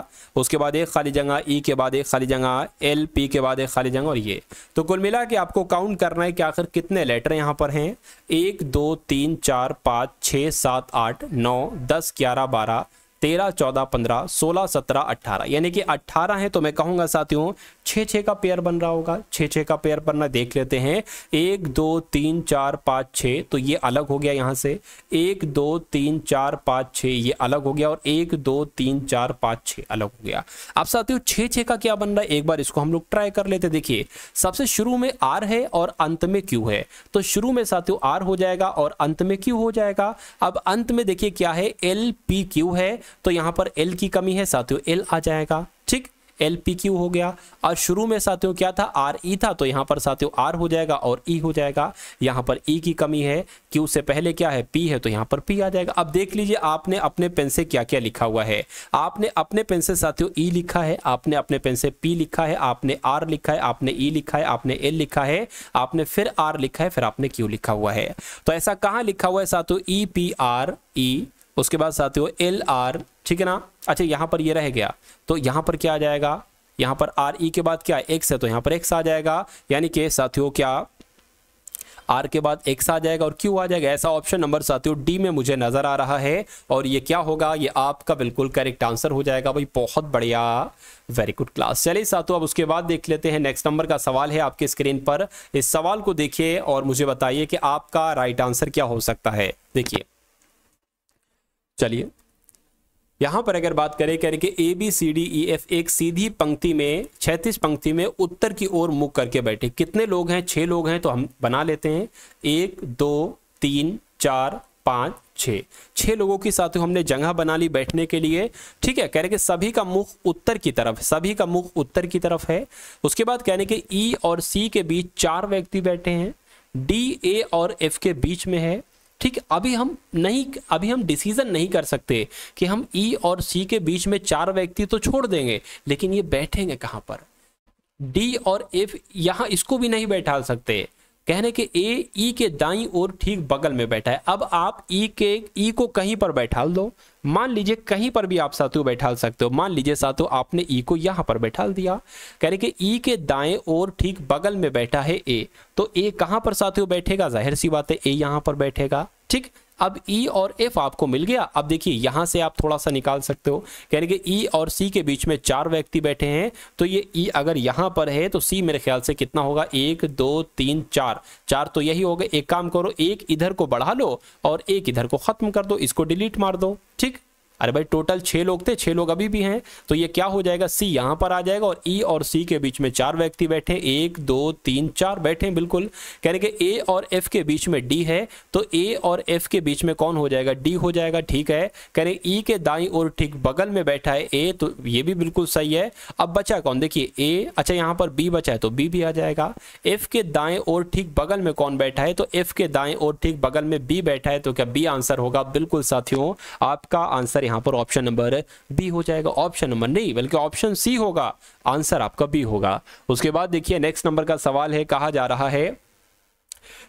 उसके बाद एक खाली जगह ई e के बाद एक खाली जगह एल पी के बाद एक खाली जगह और ये तो कुल मिला के आपको काउंट करना है कि आखिर कितने लेटर यहाँ पर हैं एक दो तीन चार पाँच छः सात आठ नौ दस ग्यारह बारह तेरह चौदह पंद्रह सोलह सत्रह अट्ठारह यानी कि अट्ठारह है तो मैं कहूंगा साथियों छ छः का पेयर बन रहा होगा छः छः का पेयर बनना देख लेते हैं एक दो तीन चार पाँच छ तो ये अलग हो गया यहाँ से एक दो तीन चार पाँच छ ये अलग हो गया और एक दो तीन चार पाँच छ अलग हो गया अब साथियों छः छः का क्या बन रहा है एक बार इसको हम लोग ट्राई कर लेते देखिए सबसे शुरू में आर है और अंत में क्यू है तो शुरू में साथियों आर हो जाएगा और अंत में क्यू हो जाएगा अब अंत में देखिए क्या है एल पी क्यू है तो यहाँ पर एल की कमी है साथियों एल आ जाएगा ठीक एल पी क्यू हो गया और शुरू में साथियों क्या था आर ई e था तो यहाँ पर साथियों आर हो जाएगा और ई e हो जाएगा यहाँ पर ई e की कमी है क्यू से पहले क्या है पी है तो यहाँ पर पी आ जाएगा अब देख लीजिए आपने अपने पेन से क्या क्या लिखा हुआ है आपने अपने पेन से साथियों ई e लिखा है आपने अपने पेन से पी लिखा है आपने आर लिखा है आपने ई e लिखा है आपने एल लिखा है आपने फिर आर लिखा है फिर आपने क्यू लिखा हुआ है तो ऐसा कहाँ लिखा हुआ है साथियों ई पी आर ई उसके बाद साथियों एल आर ठीक है ना अच्छा यहाँ पर ये रह गया तो यहाँ पर क्या आ जाएगा यहाँ पर आर ई e के बाद क्या एक्स है तो यहाँ पर एक्स आ जाएगा यानी कि साथियों क्या आर के बाद एक्स आ जाएगा और क्यों आ जाएगा ऐसा ऑप्शन नंबर साथियों डी में मुझे नजर आ रहा है और ये क्या होगा ये आपका बिल्कुल करेक्ट आंसर हो जाएगा भाई बहुत बढ़िया वेरी गुड क्लास चलिए साथियों अब उसके बाद देख लेते हैं नेक्स्ट नंबर का सवाल है आपके स्क्रीन पर इस सवाल को देखिए और मुझे बताइए कि आपका राइट आंसर क्या हो सकता है देखिए चलिए यहां पर अगर बात करें करें कि A B C D E F एक सीधी पंक्ति में छैतीस पंक्ति में उत्तर की ओर मुख करके बैठे कितने लोग हैं छह लोग हैं तो हम बना लेते हैं एक दो तीन चार पांच छ छह लोगों के साथ हमने जगह बना ली बैठने के लिए ठीक है कह रहे कि सभी का मुख उत्तर की तरफ सभी का मुख उत्तर की तरफ है उसके बाद कह रहे कि ई e और सी के बीच चार व्यक्ति बैठे हैं डी ए और एफ के बीच में है ठीक अभी हम नहीं अभी हम डिसीजन नहीं कर सकते कि हम ई e और सी के बीच में चार व्यक्ति तो छोड़ देंगे लेकिन ये बैठेंगे कहाँ पर डी और एफ यहाँ इसको भी नहीं बैठा सकते कहने के ए ई के दाई और ठीक बगल में बैठा है अब आप ई के ई को कहीं पर बैठा दो मान लीजिए कहीं पर भी आप सातु बैठा सकते हो मान लीजिए सातु आपने ई को यहाँ पर बैठा दिया कह रहे कि ई के दाएं और ठीक बगल में बैठा है ए तो ए कहाँ पर सातु बैठेगा जाहिर सी बात है ए यहाँ पर बैठेगा ठीक अब ई e और एफ आपको मिल गया अब देखिए यहां से आप थोड़ा सा निकाल सकते हो यानी कि ई e और सी के बीच में चार व्यक्ति बैठे हैं तो ये ई e अगर यहां पर है तो सी मेरे ख्याल से कितना होगा एक दो तीन चार चार तो यही होगा एक काम करो एक इधर को बढ़ा लो और एक इधर को खत्म कर दो इसको डिलीट मार दो ठीक अरे भाई टोटल छः लोग थे छः लोग अभी भी हैं तो ये क्या हो जाएगा सी यहाँ पर आ जाएगा और ई e और सी के बीच में चार व्यक्ति बैठे एक दो तीन चार बैठे बिल्कुल कह रहे ए और एफ के बीच में डी है तो ए और एफ के बीच में कौन हो जाएगा डी हो जाएगा ठीक है कह रहे ई e के दाई और ठीक बगल में बैठा है ए तो ये भी बिल्कुल सही है अब बचा कौन देखिए ए अच्छा यहाँ पर बी बचा है तो बी भी आ जाएगा एफ के दाएं और ठीक बगल में कौन बैठा है तो एफ के दाएं और ठीक बगल में बी बैठा है तो क्या बी आंसर होगा बिल्कुल साथियों आपका आंसर यहाँ पर ऑप्शन नंबर बी हो जाएगा ऑप्शन नंबर नहीं बल्कि ऑप्शन सी होगा आंसर आपका बी होगा उसके बाद देखिए नेक्स्ट नंबर का सवाल है कहा जा रहा है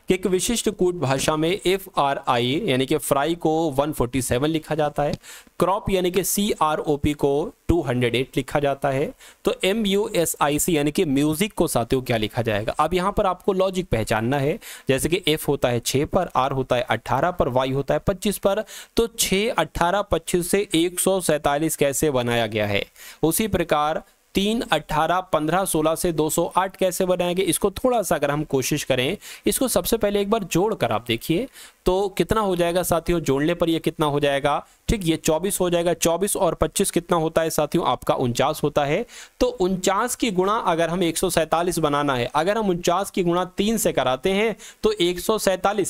कि एक विशिष्ट कूट भाषा में एफ आर आई यानी कि फ्राई को 147 लिखा जाता है क्रॉप यानी कि सी आर ओ पी को 208 लिखा जाता है तो M U S I C यानी कि म्यूजिक को साथियों क्या लिखा जाएगा अब यहाँ पर आपको लॉजिक पहचानना है जैसे कि एफ होता है छः पर आर होता है अट्ठारह पर वाई होता है पच्चीस पर तो छः अट्ठारह पच्चीस से एक कैसे बनाया गया है उसी प्रकार तीन अट्ठारह पंद्रह सोलह से दो सौ आठ कैसे बनाएंगे इसको थोड़ा सा अगर हम कोशिश करें इसको सबसे पहले एक बार जोड़ कर आप देखिए तो कितना हो जाएगा साथियों जोड़ने पर ये कितना हो जाएगा ठीक ये 24 हो जाएगा 24 और 25 कितना होता है साथियों आपका उनचास होता है तो उनचास की गुणा अगर हम एक बनाना है अगर हम उनचास की गुणा तीन से कराते हैं तो एक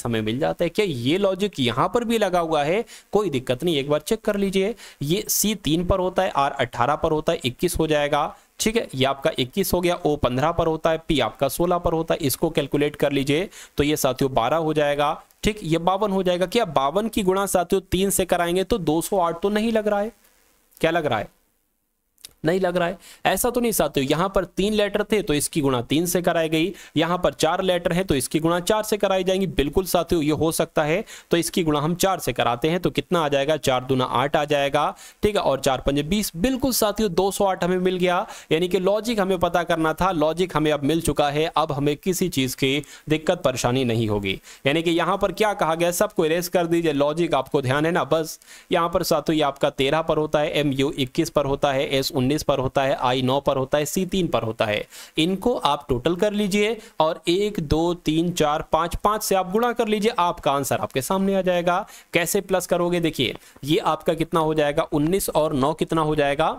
हमें मिल जाता है क्या ये लॉजिक यहाँ पर भी लगा हुआ है कोई दिक्कत नहीं एक बार चेक कर लीजिए ये सी तीन पर होता है आर अट्ठारह पर होता है इक्कीस हो जाएगा ठीक है ये आपका 21 हो गया ओ 15 पर होता है पी आपका 16 पर होता है इसको कैलकुलेट कर लीजिए तो ये साथियों 12 हो जाएगा ठीक ये बावन हो जाएगा क्या बावन की गुणा साथियों तीन से कराएंगे तो 208 तो नहीं लग रहा है क्या लग रहा है नहीं लग रहा है ऐसा तो नहीं साथियों यहाँ पर तीन लेटर थे तो इसकी गुणा तीन से कराई गई यहाँ पर चार लेटर है तो इसकी गुणा चार से कराई जाएंगी बिल्कुल साथियों ये हो सकता है तो इसकी गुणा हम चार से कराते हैं तो कितना आ जाएगा चार दुना आठ आ जाएगा ठीक है और चार पंजे बीस बिल्कुल साथियों दो सौ आठ हमें मिल गया यानी कि लॉजिक हमें पता करना था लॉजिक हमें अब मिल चुका है अब हमें किसी चीज की दिक्कत परेशानी नहीं होगी यानी कि यहां पर क्या कहा गया सबको इरेज कर दीजिए लॉजिक आपको ध्यान है ना बस यहाँ पर साथियों आपका तेरह पर होता है एम यू इक्कीस पर होता है एस उन्नीस उन्नीस पर होता है आई नौ पर होता है सी तीन पर होता है इनको आप टोटल कर लीजिए और एक दो तीन चार पाँच पांच से आप गुणा कर लीजिए आपका आंसर आपके सामने आ जाएगा कैसे प्लस करोगे देखिए ये आपका कितना हो जाएगा उन्नीस और नौ कितना हो जाएगा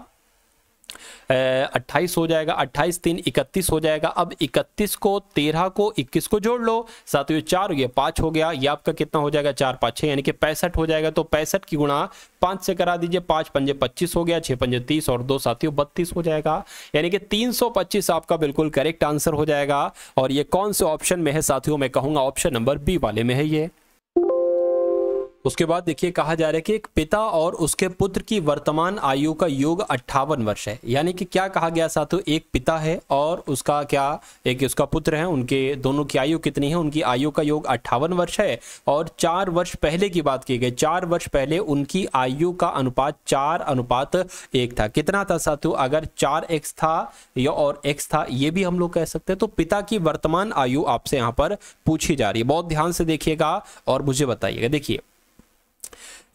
अट्ठाईस हो जाएगा अट्ठाईस तीन इकतीस हो जाएगा अब इकतीस को तेरह को इक्कीस को जोड़ लो सात ये चार हो गया पाँच हो गया ये आपका कितना हो जाएगा चार पाँच छः यानी कि पैंसठ हो जाएगा तो पैंसठ की गुणा पाँच से करा दीजिए पाँच पंजे पच्चीस हो गया छः पंजे तीस और दो साथियों बत्तीस हो जाएगा यानी कि तीन सौ पच्चीस आपका बिल्कुल करेक्ट आंसर हो जाएगा और ये कौन से ऑप्शन में है साथियों मैं कहूँगा ऑप्शन नंबर बी वाले में है ये उसके बाद देखिए कहा जा रहा है कि एक पिता और उसके पुत्र की वर्तमान आयु का योग अट्ठावन वर्ष है यानी कि क्या कहा गया साथ एक पिता है और उसका क्या एक उसका पुत्र है उनके दोनों की आयु कितनी है उनकी आयु का योग अट्ठावन वर्ष है और चार वर्ष पहले की बात की गई चार वर्ष पहले उनकी आयु का अनुपात चार अनुपात एक था कितना था साथु अगर चार एक्स था या और एक्स था ये भी हम लोग कह सकते हैं तो पिता की वर्तमान आयु आपसे यहाँ पर पूछी जा रही है बहुत ध्यान से देखिएगा और मुझे बताइएगा देखिए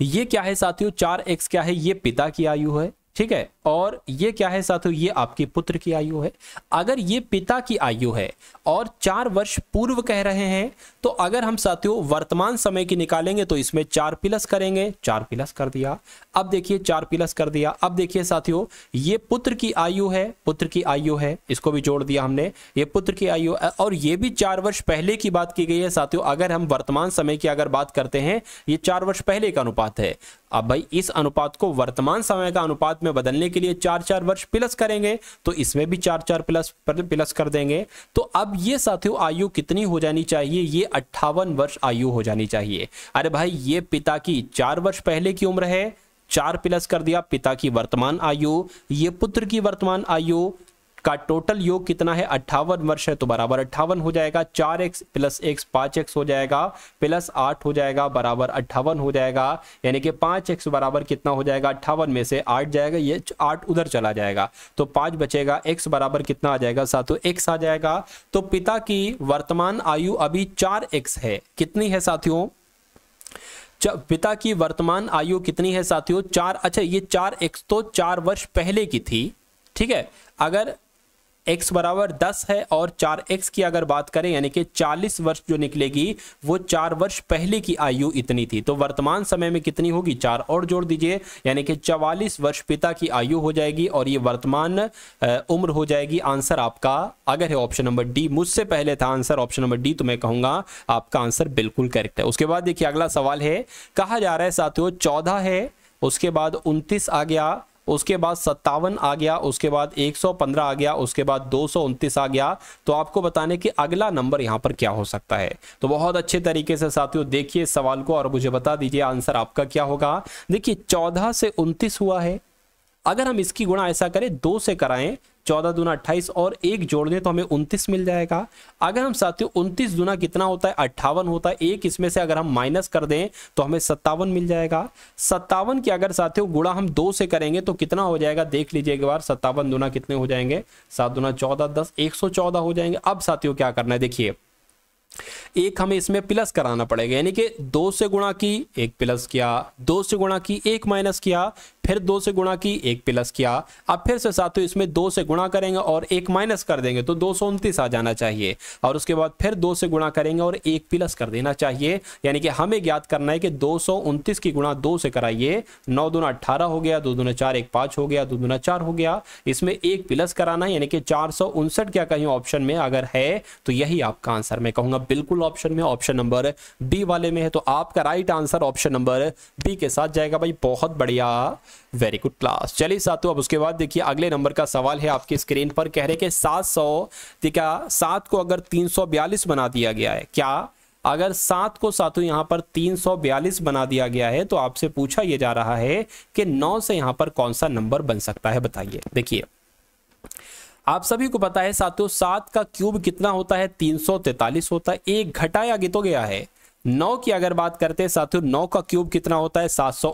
ये क्या है साथियों चार एक्स क्या है ये पिता की आयु है ठीक है और ये क्या है साथियों ये आपके पुत्र की आयु है अगर ये पिता की आयु है और चार वर्ष पूर्व कह रहे हैं तो अगर हम साथियों वर्तमान समय की निकालेंगे तो इसमें चार प्लस करेंगे चार प्लस कर दिया अब देखिए चार प्लस कर दिया अब देखिए साथियों ये पुत्र की आयु है पुत्र की आयु है इसको भी जोड़ दिया हमने ये पुत्र की आयु और ये भी चार वर्ष पहले की बात की गई है साथियों अगर हम वर्तमान समय की अगर बात करते हैं ये चार वर्ष पहले का अनुपात है अब भाई इस अनुपात को वर्तमान समय का अनुपात में बदलने के लिए चार चार वर्ष प्लस करेंगे तो इसमें भी चार चार प्लस प्लस कर देंगे तो अब ये साथियों आयु कितनी हो जानी चाहिए ये अट्ठावन वर्ष आयु हो जानी चाहिए अरे भाई ये पिता की चार वर्ष पहले की उम्र है चार प्लस कर दिया पिता की वर्तमान आयु ये पुत्र की वर्तमान आयु का टोटल योग कितना है अट्ठावन वर्ष है तो बराबर अट्ठावन हो जाएगा चार एक्स प्लस एक्स पांच एक्स हो जाएगा प्लस आठ हो जाएगा बराबर अट्ठावन हो जाएगा यानी कि पांच एक्स बराबर कितना हो जाएगा अट्ठावन में से आठ जाएगा ये आठ उधर चला जाएगा तो पांच बचेगा एक्स बराबर कितना आ जाएगा सातों एक्स आ जाएगा तो पिता की वर्तमान आयु अभी चार एक्स है कितनी है साथियों पिता की वर्तमान आयु कितनी है साथियों चार अच्छा ये चार एक्स तो चार वर्ष पहले की थी ठीक है अगर एक्स बराबर दस है और चार एक्स की अगर बात करें यानी कि चालीस वर्ष जो निकलेगी वो चार वर्ष पहले की आयु इतनी थी तो वर्तमान समय में कितनी होगी चार और जोड़ दीजिए यानी कि चवालीस वर्ष पिता की आयु हो जाएगी और ये वर्तमान उम्र हो जाएगी आंसर आपका अगर है ऑप्शन नंबर डी मुझसे पहले था आंसर ऑप्शन नंबर डी तो मैं कहूंगा आपका आंसर बिल्कुल करेक्ट है उसके बाद देखिए अगला सवाल है कहा जा रहा है साथियों चौदह है उसके बाद उनतीस आ गया उसके बाद सत्तावन आ गया उसके बाद 115 आ गया उसके बाद दो आ गया तो आपको बताने कि अगला नंबर यहाँ पर क्या हो सकता है तो बहुत अच्छे तरीके से साथियों देखिए सवाल को और मुझे बता दीजिए आंसर आपका क्या होगा देखिए चौदह से उनतीस हुआ है अगर हम इसकी गुणा ऐसा करें दो से कराएं चौदह दुना अट्ठाईस और एक जोड़ दें तो हमें उनतीस मिल जाएगा अगर हम साथियों उनतीस दुना कितना होता है अट्ठावन होता है एक इसमें से अगर हम माइनस कर दें तो हमें सत्तावन मिल जाएगा सत्तावन की अगर साथियों गुणा हम दो से करेंगे तो कितना हो जाएगा देख लीजिए एक बार सत्तावन दुना कितने हो जाएंगे सात दुना चौदह दस एक सौ चौदह हो जाएंगे अब साथियों क्या करना है देखिए एक हमें इसमें प्लस कराना पड़ेगा यानी कि दो से गुणा की एक प्लस किया दो से गुणा की एक माइनस किया फिर दो से गुणा की एक प्लस किया अब फिर से साथ इसमें दो से गुणा करेंगे और एक माइनस कर देंगे तो दो आ जाना चाहिए और उसके बाद फिर दो से गुणा करेंगे और एक प्लस कर देना चाहिए यानी कि हमें ज्ञात करना है कि दो की गुणा दो से कराइए नौ दुना अट्ठारह हो गया दो दुना चार एक पांच हो गया दो दुना चार हो गया इसमें एक प्लस कराना है यानी कि चार क्या कहीं ऑप्शन में अगर है तो यही आपका आंसर मैं कहूंगा बिल्कुल ऑप्शन में ऑप्शन नंबर बी वाले में है तो आपका right answer option number B के साथ जाएगा भाई बहुत बढ़िया वेरी गुड क्लास चलिए साथियों अब उसके बाद देखिए अगले नंबर का सवाल है आपके स्क्रीन पर कह रहे कि सात सौ क्या सात को अगर तीन सौ बयालीस बना दिया गया है क्या अगर सात को सातों यहां पर तीन सौ बयालीस बना दिया गया है तो आपसे पूछा यह जा रहा है कि नौ से यहां पर कौन सा नंबर बन सकता है बताइए देखिए आप सभी को पता है सातों सात का क्यूब कितना होता है तीन सौ तैतालीस होता है एक घटाया तो गया है नौ की अगर बात करते हैं साथियों नौ का क्यूब कितना होता है सात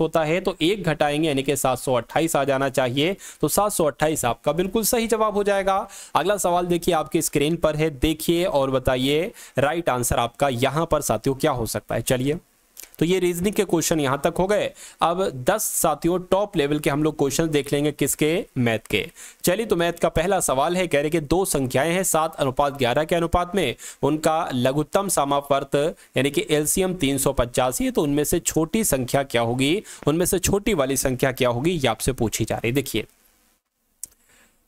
होता है तो एक घटाएंगे यानी कि सात आ जाना चाहिए तो सात आपका बिल्कुल सही जवाब हो जाएगा अगला सवाल देखिए आपकी स्क्रीन पर है देखिए और बताइए राइट आंसर आपका यहां पर साथियों क्या हो सकता है चलिए तो ये रीजनिंग के क्वेश्चन यहां तक हो गए अब 10 साथियों टॉप लेवल के हम लोग क्वेश्चन देख लेंगे किसके मैथ के चलिए तो मैथ का पहला सवाल है कह रहे कि दो संख्याएं हैं सात अनुपात ग्यारह के अनुपात में उनका लघुत्तम समापर्त यानी कि एलसीएम तीन है तो उनमें से छोटी संख्या क्या होगी उनमें से छोटी वाली संख्या क्या होगी ये आपसे पूछी जा रही देखिए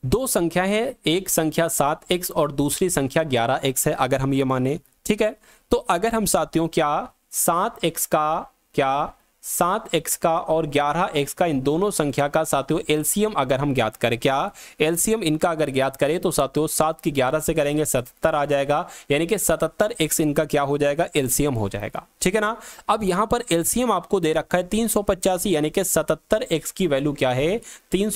दो संख्या है एक संख्या सात एक्स और दूसरी संख्या ग्यारह एक्स है अगर हम ये माने ठीक है तो अगर हम साथियों क्या सात एक्स का क्या सात एक्स का और ग्यारह एक्स का इन दोनों संख्या का साथियों एलसीएम अगर हम ज्ञात करें क्या एलसीएम इनका अगर ज्ञात करें तो साथियों सात की ग्यारह से करेंगे सतहत्तर आ जाएगा यानी कि सतहत्तर एक्स इनका क्या हो जाएगा एलसीएम हो जाएगा ठीक है ना अब यहां पर एलसीएम आपको दे रखा है तीन यानी कि सतहत्तर एक्स की वैल्यू क्या है तीन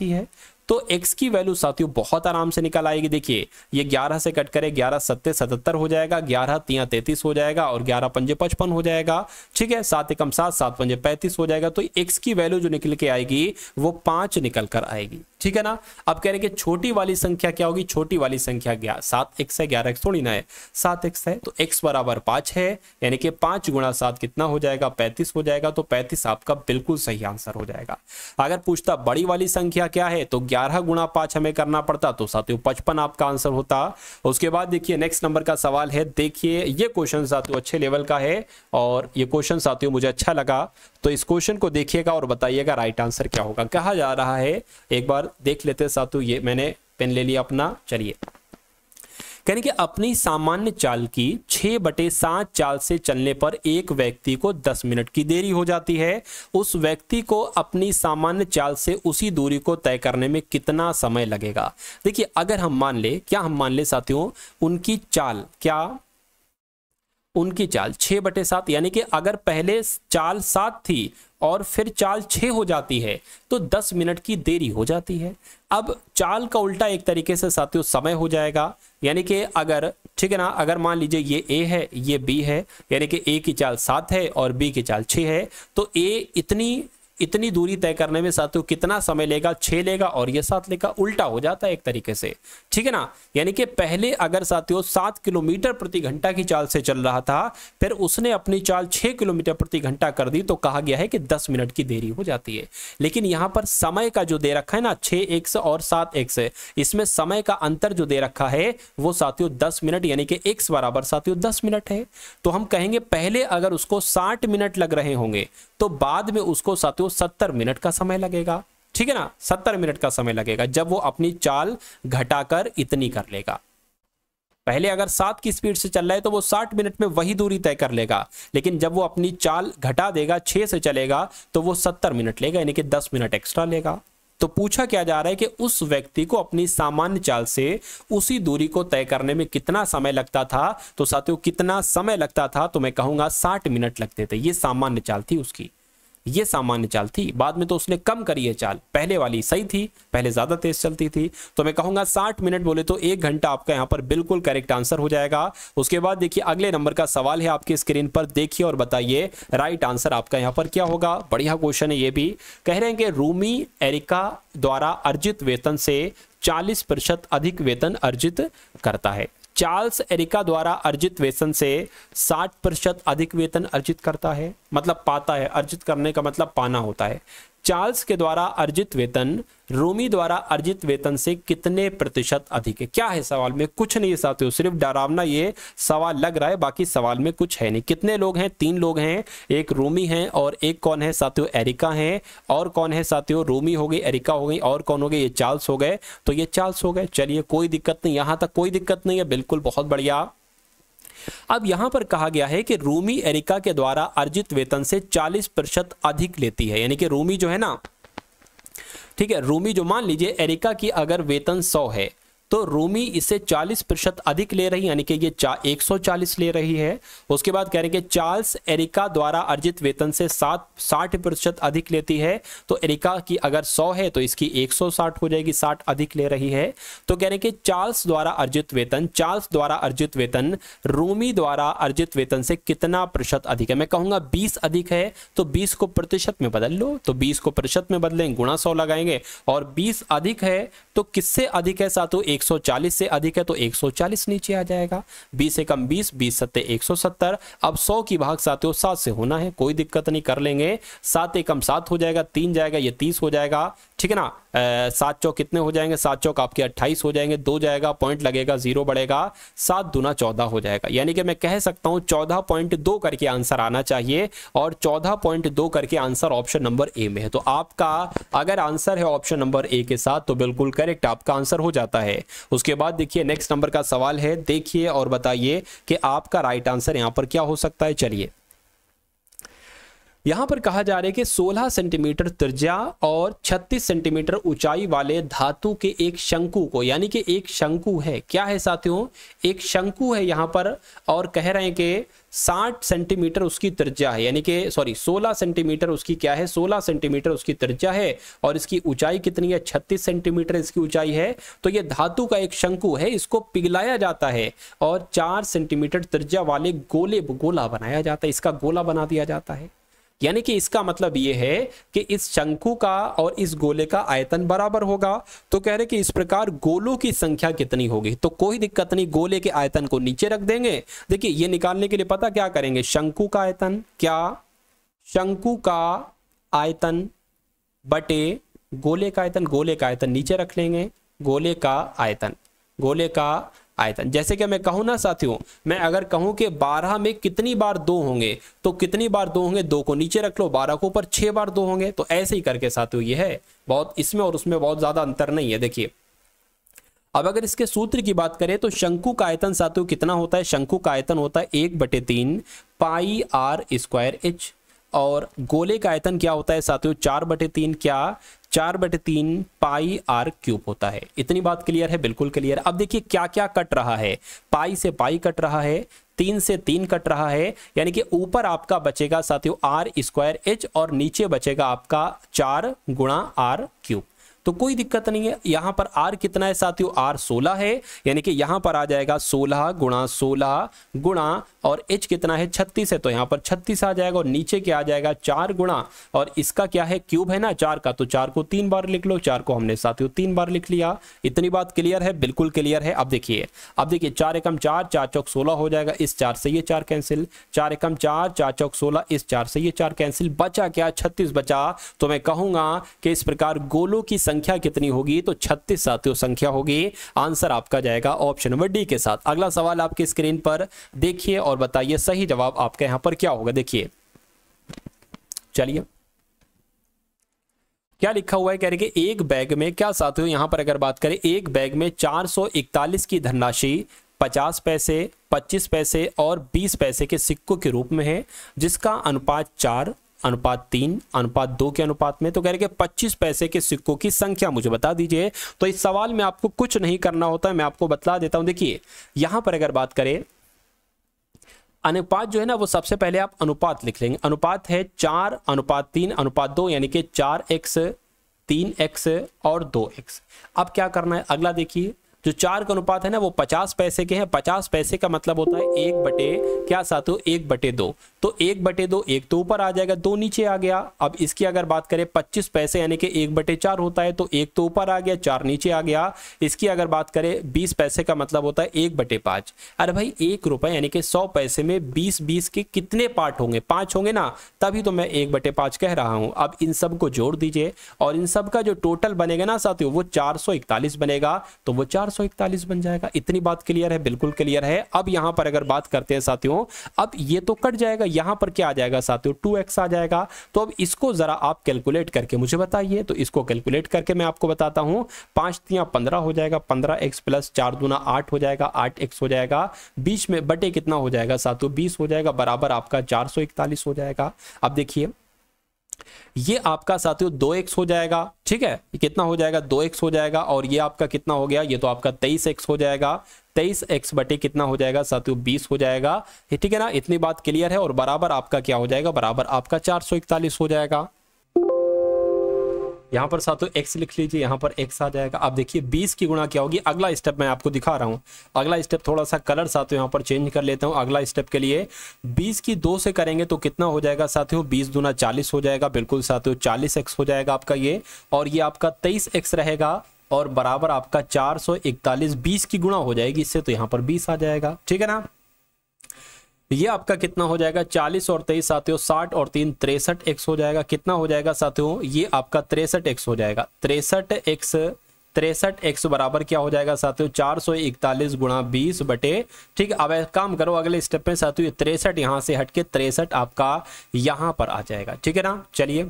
है तो x की वैल्यू साथियों बहुत आराम से निकल आएगी देखिए ये 11 से कट करे 11 सत्ते सतहत्तर हो जाएगा 11 तिया तैतीस हो जाएगा और 11 पंजे पचपन हो जाएगा ठीक है सात एकम सात सात पंजे पैंतीस हो जाएगा तो x की वैल्यू जो निकल के आएगी वो पांच निकल कर आएगी ठीक है ना अब कह रहे हैं कि छोटी वाली संख्या क्या होगी छोटी वाली संख्या क्या सात एक्स है ग्यारह एक्स थोड़ी ना है सात एक्स है तो एक्स बराबर पांच है यानी कि पांच गुणा सात कितना हो जाएगा पैंतीस हो जाएगा तो पैंतीस आपका बिल्कुल सही आंसर हो जाएगा अगर पूछता बड़ी वाली संख्या क्या है तो ग्यारह गुणा पांच हमें करना पड़ता तो साथियों पचपन आपका आंसर होता उसके बाद देखिए नेक्स्ट नंबर का सवाल है देखिए ये क्वेश्चन साथियों अच्छे लेवल का है और ये क्वेश्चन साथियों मुझे अच्छा लगा तो इस क्वेश्चन को देखिएगा और बताइएगा राइट आंसर क्या होगा कहा जा रहा है एक बार देख लेते सातु ये मैंने पेन ले लिया अपना चलिए कहने कि अपनी सामान्य चाल की छह बटे सात चाल से चलने पर एक व्यक्ति को दस मिनट की देरी हो जाती है उस व्यक्ति को अपनी सामान्य चाल से उसी दूरी को तय करने में कितना समय लगेगा देखिए अगर हम मान ले क्या हम मान ले साथियों उनकी चाल क्या उनकी चाल छः बटे सात यानी कि अगर पहले चाल सात थी और फिर चाल छः हो जाती है तो दस मिनट की देरी हो जाती है अब चाल का उल्टा एक तरीके से साथियों समय हो जाएगा यानी कि अगर ठीक है ना अगर मान लीजिए ये ए है ये बी है यानी कि ए की चाल सात है और बी की चाल छः है तो ए इतनी इतनी दूरी तय करने में साथियों कितना समय लेगा छह लेगा और ये सात लेगा उल्टा हो जाता है एक तरीके से ठीक है ना यानी कि पहले अगर साथियों सात किलोमीटर प्रति घंटा की चाल से चल रहा था फिर उसने अपनी चाल छह किलोमीटर प्रति घंटा कर दी तो कहा गया है कि दस मिनट की देरी हो जाती है लेकिन यहां पर समय का जो दे रखा है ना छे एक और सात एक से इसमें समय का अंतर जो दे रखा है वो साथियों दस मिनट यानी कि एक बराबर साथियों दस मिनट है तो हम कहेंगे पहले अगर उसको साठ मिनट लग रहे होंगे तो बाद में उसको साथियों सत्तर मिनट का समय लगेगा ठीक है ना सत्तर मिनट का समय लगेगा जब वो अपनी चाल घटाकर इतनी कर लेगा पहले अगर सात की स्पीड से चल रहा है तो वो साठ मिनट में वही दूरी तय कर लेगा लेकिन जब वो अपनी चाल घटा देगा छह से चलेगा तो वो सत्तर मिनट लेगा यानी कि दस मिनट एक्स्ट्रा लेगा तो पूछा क्या जा रहा है कि उस व्यक्ति को अपनी सामान्य चाल से उसी दूरी को तय करने में कितना समय लगता था तो साथियों कितना समय लगता था तो मैं कहूंगा साठ मिनट लगते थे ये सामान्य चाल थी उसकी ये सामान्य चाल थी बाद में तो उसने कम करी है चाल पहले वाली सही थी पहले ज़्यादा तेज चलती थी तो मैं कहूंगा साठ मिनट बोले तो एक घंटा आपका यहां पर बिल्कुल करेक्ट आंसर हो जाएगा उसके बाद देखिए अगले नंबर का सवाल है आपकी स्क्रीन पर देखिए और बताइए राइट आंसर आपका यहां पर क्या होगा बढ़िया क्वेश्चन है ये भी कह रहे हैं कि रूमी एरिका द्वारा अर्जित वेतन से चालीस प्रतिशत अधिक वेतन अर्जित करता है चार्ल्स एरिका द्वारा अर्जित वेतन से 60 प्रतिशत अधिक वेतन अर्जित करता है मतलब पाता है अर्जित करने का मतलब पाना होता है चार्ल्स के द्वारा अर्जित वेतन रोमी द्वारा अर्जित वेतन से कितने प्रतिशत अधिक है क्या है सवाल में कुछ नहीं साथियों सिर्फ डरावना ये सवाल लग रहा है बाकी सवाल में कुछ है नहीं कितने लोग हैं तीन लोग हैं एक रोमी हैं और एक कौन है साथियों एरिका हैं और कौन है साथियों रोमी हो गई एरिका हो गई और कौन हो गए ये चार्ल्स हो गए तो ये चार्ल्स हो गए चलिए कोई दिक्कत नहीं यहाँ तक कोई दिक्कत नहीं है बिल्कुल बहुत बढ़िया अब यहां पर कहा गया है कि रूमी एरिका के द्वारा अर्जित वेतन से 40 प्रतिशत अधिक लेती है यानी कि रूमी जो है ना ठीक है रूमी जो मान लीजिए एरिका की अगर वेतन 100 है तो रूमी इससे 40 प्रतिशत अधिक ले रही यानी कि ये 140 ले रही है उसके बाद कह रहे हैं कि चार्ल्स एरिका द्वारा अर्जित वेतन से सात साठ प्रतिशत अधिक लेती है तो एरिका की अगर 100 है तो इसकी 160 हो जाएगी 60 अधिक ले रही है तो कह रहे हैं कि चार्ल्स द्वारा अर्जित वेतन चार्ल्स द्वारा अर्जित वेतन रूमी द्वारा अर्जित वेतन से कितना प्रतिशत अधिक है मैं कहूंगा बीस अधिक है तो बीस को प्रतिशत में बदल लो तो बीस को प्रतिशत में बदलें गुणा सौ लगाएंगे और बीस अधिक है तो किससे अधिक है सातों 140 से अधिक है तो 140 नीचे आ जाएगा 20 से कम 20 20 सत्ते 170 अब 100 की भाग सातों सात से होना है कोई दिक्कत नहीं कर लेंगे सात एकम सात हो जाएगा तीन जाएगा ये तीस हो जाएगा ठीक है ना सात चौक कितने हो जाएंगे सात चौक आपके अट्ठाईस हो जाएंगे दो जाएगा पॉइंट लगेगा जीरो बढ़ेगा सात दुना चौदह हो जाएगा यानी कि मैं कह सकता हूं चौदह पॉइंट दो करके आंसर आना चाहिए और चौदह पॉइंट दो करके आंसर ऑप्शन नंबर ए में है तो आपका अगर आंसर है ऑप्शन नंबर ए के साथ तो बिल्कुल कर करेक्ट आपका आंसर हो जाता है उसके बाद देखिए नेक्स्ट नंबर का सवाल है देखिए और बताइए कि आपका राइट आंसर यहाँ पर क्या हो सकता है चलिए यहां पर कहा जा रहा है कि 16 सेंटीमीटर त्रिज्या और 36 सेंटीमीटर ऊंचाई वाले धातु के एक शंकु को यानी कि एक शंकु है क्या है साथियों एक शंकु है यहां पर और कह रहे हैं कि 60 सेंटीमीटर उसकी त्रिज्या है यानी कि सॉरी 16 सेंटीमीटर उसकी क्या है 16 सेंटीमीटर उसकी त्रिज्या है और इसकी ऊंचाई कितनी है 36 सेंटीमीटर इसकी ऊंचाई है तो यह धातु का एक शंकु है इसको पिघलाया जाता है और 4 सेंटीमीटर त्रिज्या वाले गोले गोला बनाया जाता है इसका गोला बना दिया जाता है यानी कि इसका मतलब ये है कि इस शंकु का और इस गोले का आयतन बराबर होगा तो कह रहे कि इस प्रकार गोलों की संख्या कितनी होगी तो कोई दिक्कत नहीं गोले के आयतन को नीचे रख देंगे देखिए ये निकालने के लिए पता क्या करेंगे शंकु का आयतन क्या शंकु का आयतन बटे गोले का आयतन गोले का आयतन नीचे रख लेंगे गोले का आयतन गोले का आयतन जैसे कि मैं कहूँ ना साथियों मैं अगर कहूँ कि 12 में कितनी बार दो होंगे तो कितनी बार दो होंगे दो को नीचे रख लो 12 को ऊपर छः बार दो होंगे तो ऐसे ही करके साथियों ये है बहुत इसमें और उसमें बहुत ज़्यादा अंतर नहीं है देखिए अब अगर इसके सूत्र की बात करें तो शंकु का आयतन साथियों कितना होता है शंकु का आयतन होता है एक बटे तीन पाई आर स्क्वायर एच और गोले का आयतन क्या होता है साथियों चार बटे तीन क्या चार बटे तीन पाई आर क्यूब होता है इतनी बात क्लियर है बिल्कुल क्लियर अब देखिए क्या क्या कट रहा है पाई से पाई कट रहा है तीन से तीन कट रहा है यानी कि ऊपर आपका बचेगा साथियों आर स्क्वायर एच और नीचे बचेगा आपका चार गुणा आर क्यूब तो कोई दिक्कत नहीं है यहां पर आर कितना है साथियों आर सोलह है यानी कि यहां पर आ जाएगा सोलह गुणा सोलह गुणा और एच कितना है छत्तीस है तो यहां पर छत्तीस आ जाएगा और नीचे क्या आ जाएगा चार गुणा और इसका क्या है क्यूब है ना चार का तो चार को तीन बार लिख लो चार को हमने साथियों तीन बार लिख लिया इतनी बात क्लियर है बिल्कुल क्लियर है अब देखिए अब देखिए चार एकम चार चार चौक सोलह हो जाएगा इस चार से ये चार कैंसिल चार एकम चार चार चौक सोलह इस चार से ये चार कैंसिल बचा क्या छत्तीस बचा तो मैं कहूंगा कि इस प्रकार गोलों की संख्या संख्या कितनी होगी तो छत्तीस साथियों संख्या होगी आंसर आपका जाएगा ऑप्शन नंबर डी के साथ अगला सवाल आपकी स्क्रीन पर देखिए और बताइए सही जवाब आपका यहां पर क्या होगा देखिए चलिए क्या लिखा हुआ है कह रहे कि एक बैग में क्या साथियों यहां पर अगर बात करें एक बैग में 441 की धनराशि 50 पैसे 25 पैसे और 20 पैसे के सिक्कों के रूप में है जिसका अनुपात चार अनुपात तीन अनुपात दो के अनुपात में तो कह रहे कि पच्चीस पैसे के सिक्कों की संख्या मुझे बता दीजिए तो इस सवाल में आपको कुछ नहीं करना होता है मैं आपको बतला देता हूं देखिए यहां पर अगर बात करें अनुपात जो है ना वो सबसे पहले आप अनुपात लिख लेंगे अनुपात है चार अनुपात तीन अनुपात दो यानी कि चार एक्स तीन एक्स और दो एक्स अब क्या करना है अगला देखिए जो चार का अनुपात है ना वो पचास पैसे के हैं पचास पैसे का मतलब होता है एक बटे क्या हो एक बटे दो तो एक बटे दो एक तो ऊपर आ जाएगा दो नीचे आ गया अब इसकी अगर बात करें पच्चीस पैसे यानी कि एक बटे चार होता है तो एक तो ऊपर आ गया चार नीचे आ गया इसकी अगर बात करें बीस पैसे का मतलब होता है एक बटे पाँच अरे भाई एक रुपए यानी कि सौ पैसे में बीस बीस के कितने पार्ट होंगे पाँच होंगे ना तभी तो मैं एक बटे कह रहा हूँ अब इन सब को जोड़ दीजिए और इन सब का जो टोटल बनेगा ना साथियों वो चार बनेगा तो वो चार 441 बन जाएगा इतनी बात क्लियर है बिल्कुल क्लियर है अब यहां पर अगर बात करते हैं साथियों अब ये तो कट जाएगा यहां पर क्या आ जाएगा साथियों 2x आ जाएगा तो अब इसको जरा आप कैलकुलेट करके मुझे बताइए तो इसको कैलकुलेट करके मैं आपको बताता हूं पांच तिया पंद्रह हो जाएगा पंद्रह एक्स प्लस चार दूना आठ हो जाएगा आठ एक्स हो जाएगा बीच में बटे कितना हो जाएगा साथियों बीस हो जाएगा बराबर आपका चार हो जाएगा अब देखिए ये आपका साथियों दो एक्स हो जाएगा ठीक है ये कितना हो जाएगा दो एक्स हो जाएगा और ये आपका कितना हो गया ये तो आपका तेईस एक्स हो जाएगा तेईस एक्स बटे कितना हो जाएगा साथियों बीस हो जाएगा ठीक है ना इतनी बात क्लियर है और बराबर आपका क्या हो जाएगा बराबर आपका चार हो जाएगा यहाँ पर साथ तो एक्स लिख लीजिए यहाँ पर एक्स आ जाएगा आप देखिए बीस की गुणा क्या होगी अगला स्टेप मैं आपको दिखा रहा हूँ अगला स्टेप थोड़ा सा कलर साथ यहाँ पर चेंज कर लेता हूँ अगला स्टेप के लिए बीस की दो से करेंगे तो कितना हो जाएगा साथियों बीस दूना चालीस हो जाएगा बिल्कुल साथियों चालीस एक्स हो जाएगा आपका ये और ये आपका तेईस एक्स रहेगा और बराबर आपका चार सौ इकतालीस बीस की गुणा हो जाएगी इससे तो यहाँ पर बीस आ जाएगा ठीक है ना ये आपका कितना हो जाएगा चालीस और तेईस साथियों साठ और तीन तिरसठ एक्स हो जाएगा कितना हो जाएगा साथियों ये आपका तिरसठ एक्स हो जाएगा तिरसठ एक्स तिरसठ एक्स बराबर क्या हो जाएगा साथियों चार सौ इकतालीस गुणा बीस बटे ठीक अब काम करो अगले स्टेप में साथियों तिरसठ यहाँ से हटके तिरसठ आपका यहाँ पर आ जाएगा ठीक है ना चलिए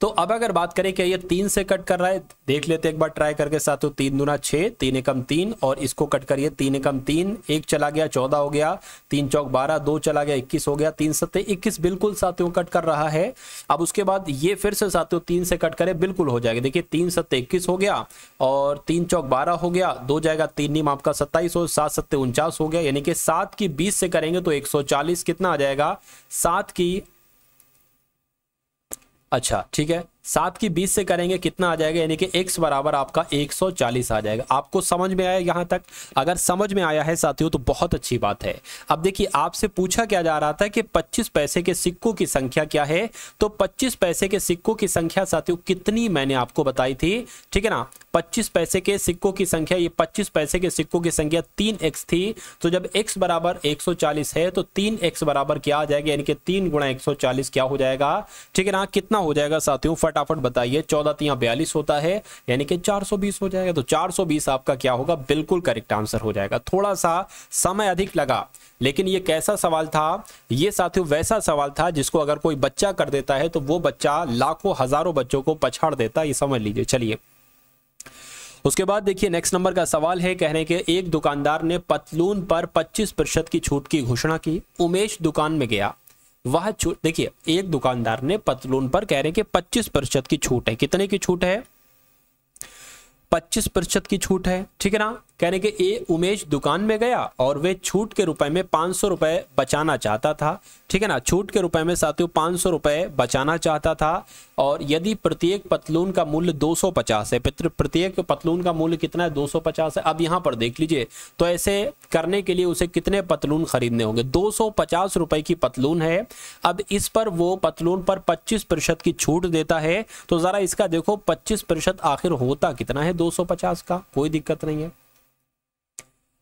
तो अब अगर बात करें कि ये तीन से कट कर रहा है देख लेते एक बार ट्राई करके साथ तो तीन दुना छः तीन एकम तीन और इसको कट करिए तीन एकम तीन एक चला गया चौदह हो गया तीन चौक बारह दो चला गया इक्कीस हो गया तीन सत्ते इक्कीस बिल्कुल साथियों कट कर रहा है अब उसके बाद ये फिर से साथियों तीन से कट करे बिल्कुल हो जाएगा देखिए तीन सत्ते इक्कीस हो गया और तीन चौक बारह हो गया दो जाएगा तीन नीम आपका सत्ताईस और सात सत्ते उनचास हो गया यानी कि सात की बीस से करेंगे तो एक सौ चालीस कितना आ जाएगा सात की अच्छा ठीक है सात की बीस से करेंगे कितना आ जाएगा यानी कि एक्स बराबर आपका 140 आ जाएगा आपको समझ में आया यहाँ तक अगर समझ में आया है साथियों तो बहुत अच्छी बात है अब देखिए आपसे पूछा क्या जा रहा था कि 25 पैसे के सिक्कों की संख्या क्या है तो 25 पैसे के सिक्कों की संख्या साथियों कितनी मैंने आपको बताई थी ठीक है ना 25 पैसे के सिक्कों की संख्या ये 25 पैसे के सिक्कों की संख्या 3x थी तो जब x बराबर 140 है तो 3x बराबर क्या आ जाएगा यानी कि 3 गुणा 140 क्या हो जाएगा ठीक है ना कितना हो जाएगा साथियों फट फटाफट बताइए चौदह तीन बयालीस होता है यानी कि 420 हो जाएगा तो 420 आपका क्या होगा बिल्कुल करेक्ट आंसर हो जाएगा थोड़ा सा समय अधिक लगा लेकिन ये कैसा सवाल था ये साथियों वैसा सवाल था जिसको अगर कोई बच्चा कर देता है तो वो बच्चा लाखों हजारों बच्चों को पछाड़ देता ये समझ लीजिए चलिए उसके बाद देखिए नेक्स्ट नंबर का सवाल है कहने के एक दुकानदार ने पतलून पर 25 प्रतिशत की छूट की घोषणा की उमेश दुकान में गया वह छूट देखिए एक दुकानदार ने पतलून पर कह रहे हैं कि पच्चीस प्रतिशत की छूट है कितने की छूट है पच्चीस प्रतिशत की छूट है ठीक है ना कहने के ए उमेश दुकान में गया और वे छूट के रुपए में पाँच सौ रुपये बचाना चाहता था ठीक है ना छूट के रुपए में साथियों पाँच सौ रुपये बचाना चाहता था और यदि प्रत्येक पतलून का मूल्य दो सौ पचास है प्रत्येक पतलून का मूल्य कितना है दो सौ पचास है अब यहाँ पर देख लीजिए तो ऐसे करने के लिए उसे कितने पतलून खरीदने होंगे दो सौ पचास की पतलून है अब इस पर वो पतलून पर पच्चीस प्रतिशत की छूट देता है तो ज़रा इसका देखो पच्चीस प्रतिशत आखिर होता कितना है दो सौ पचास का कोई दिक्कत नहीं है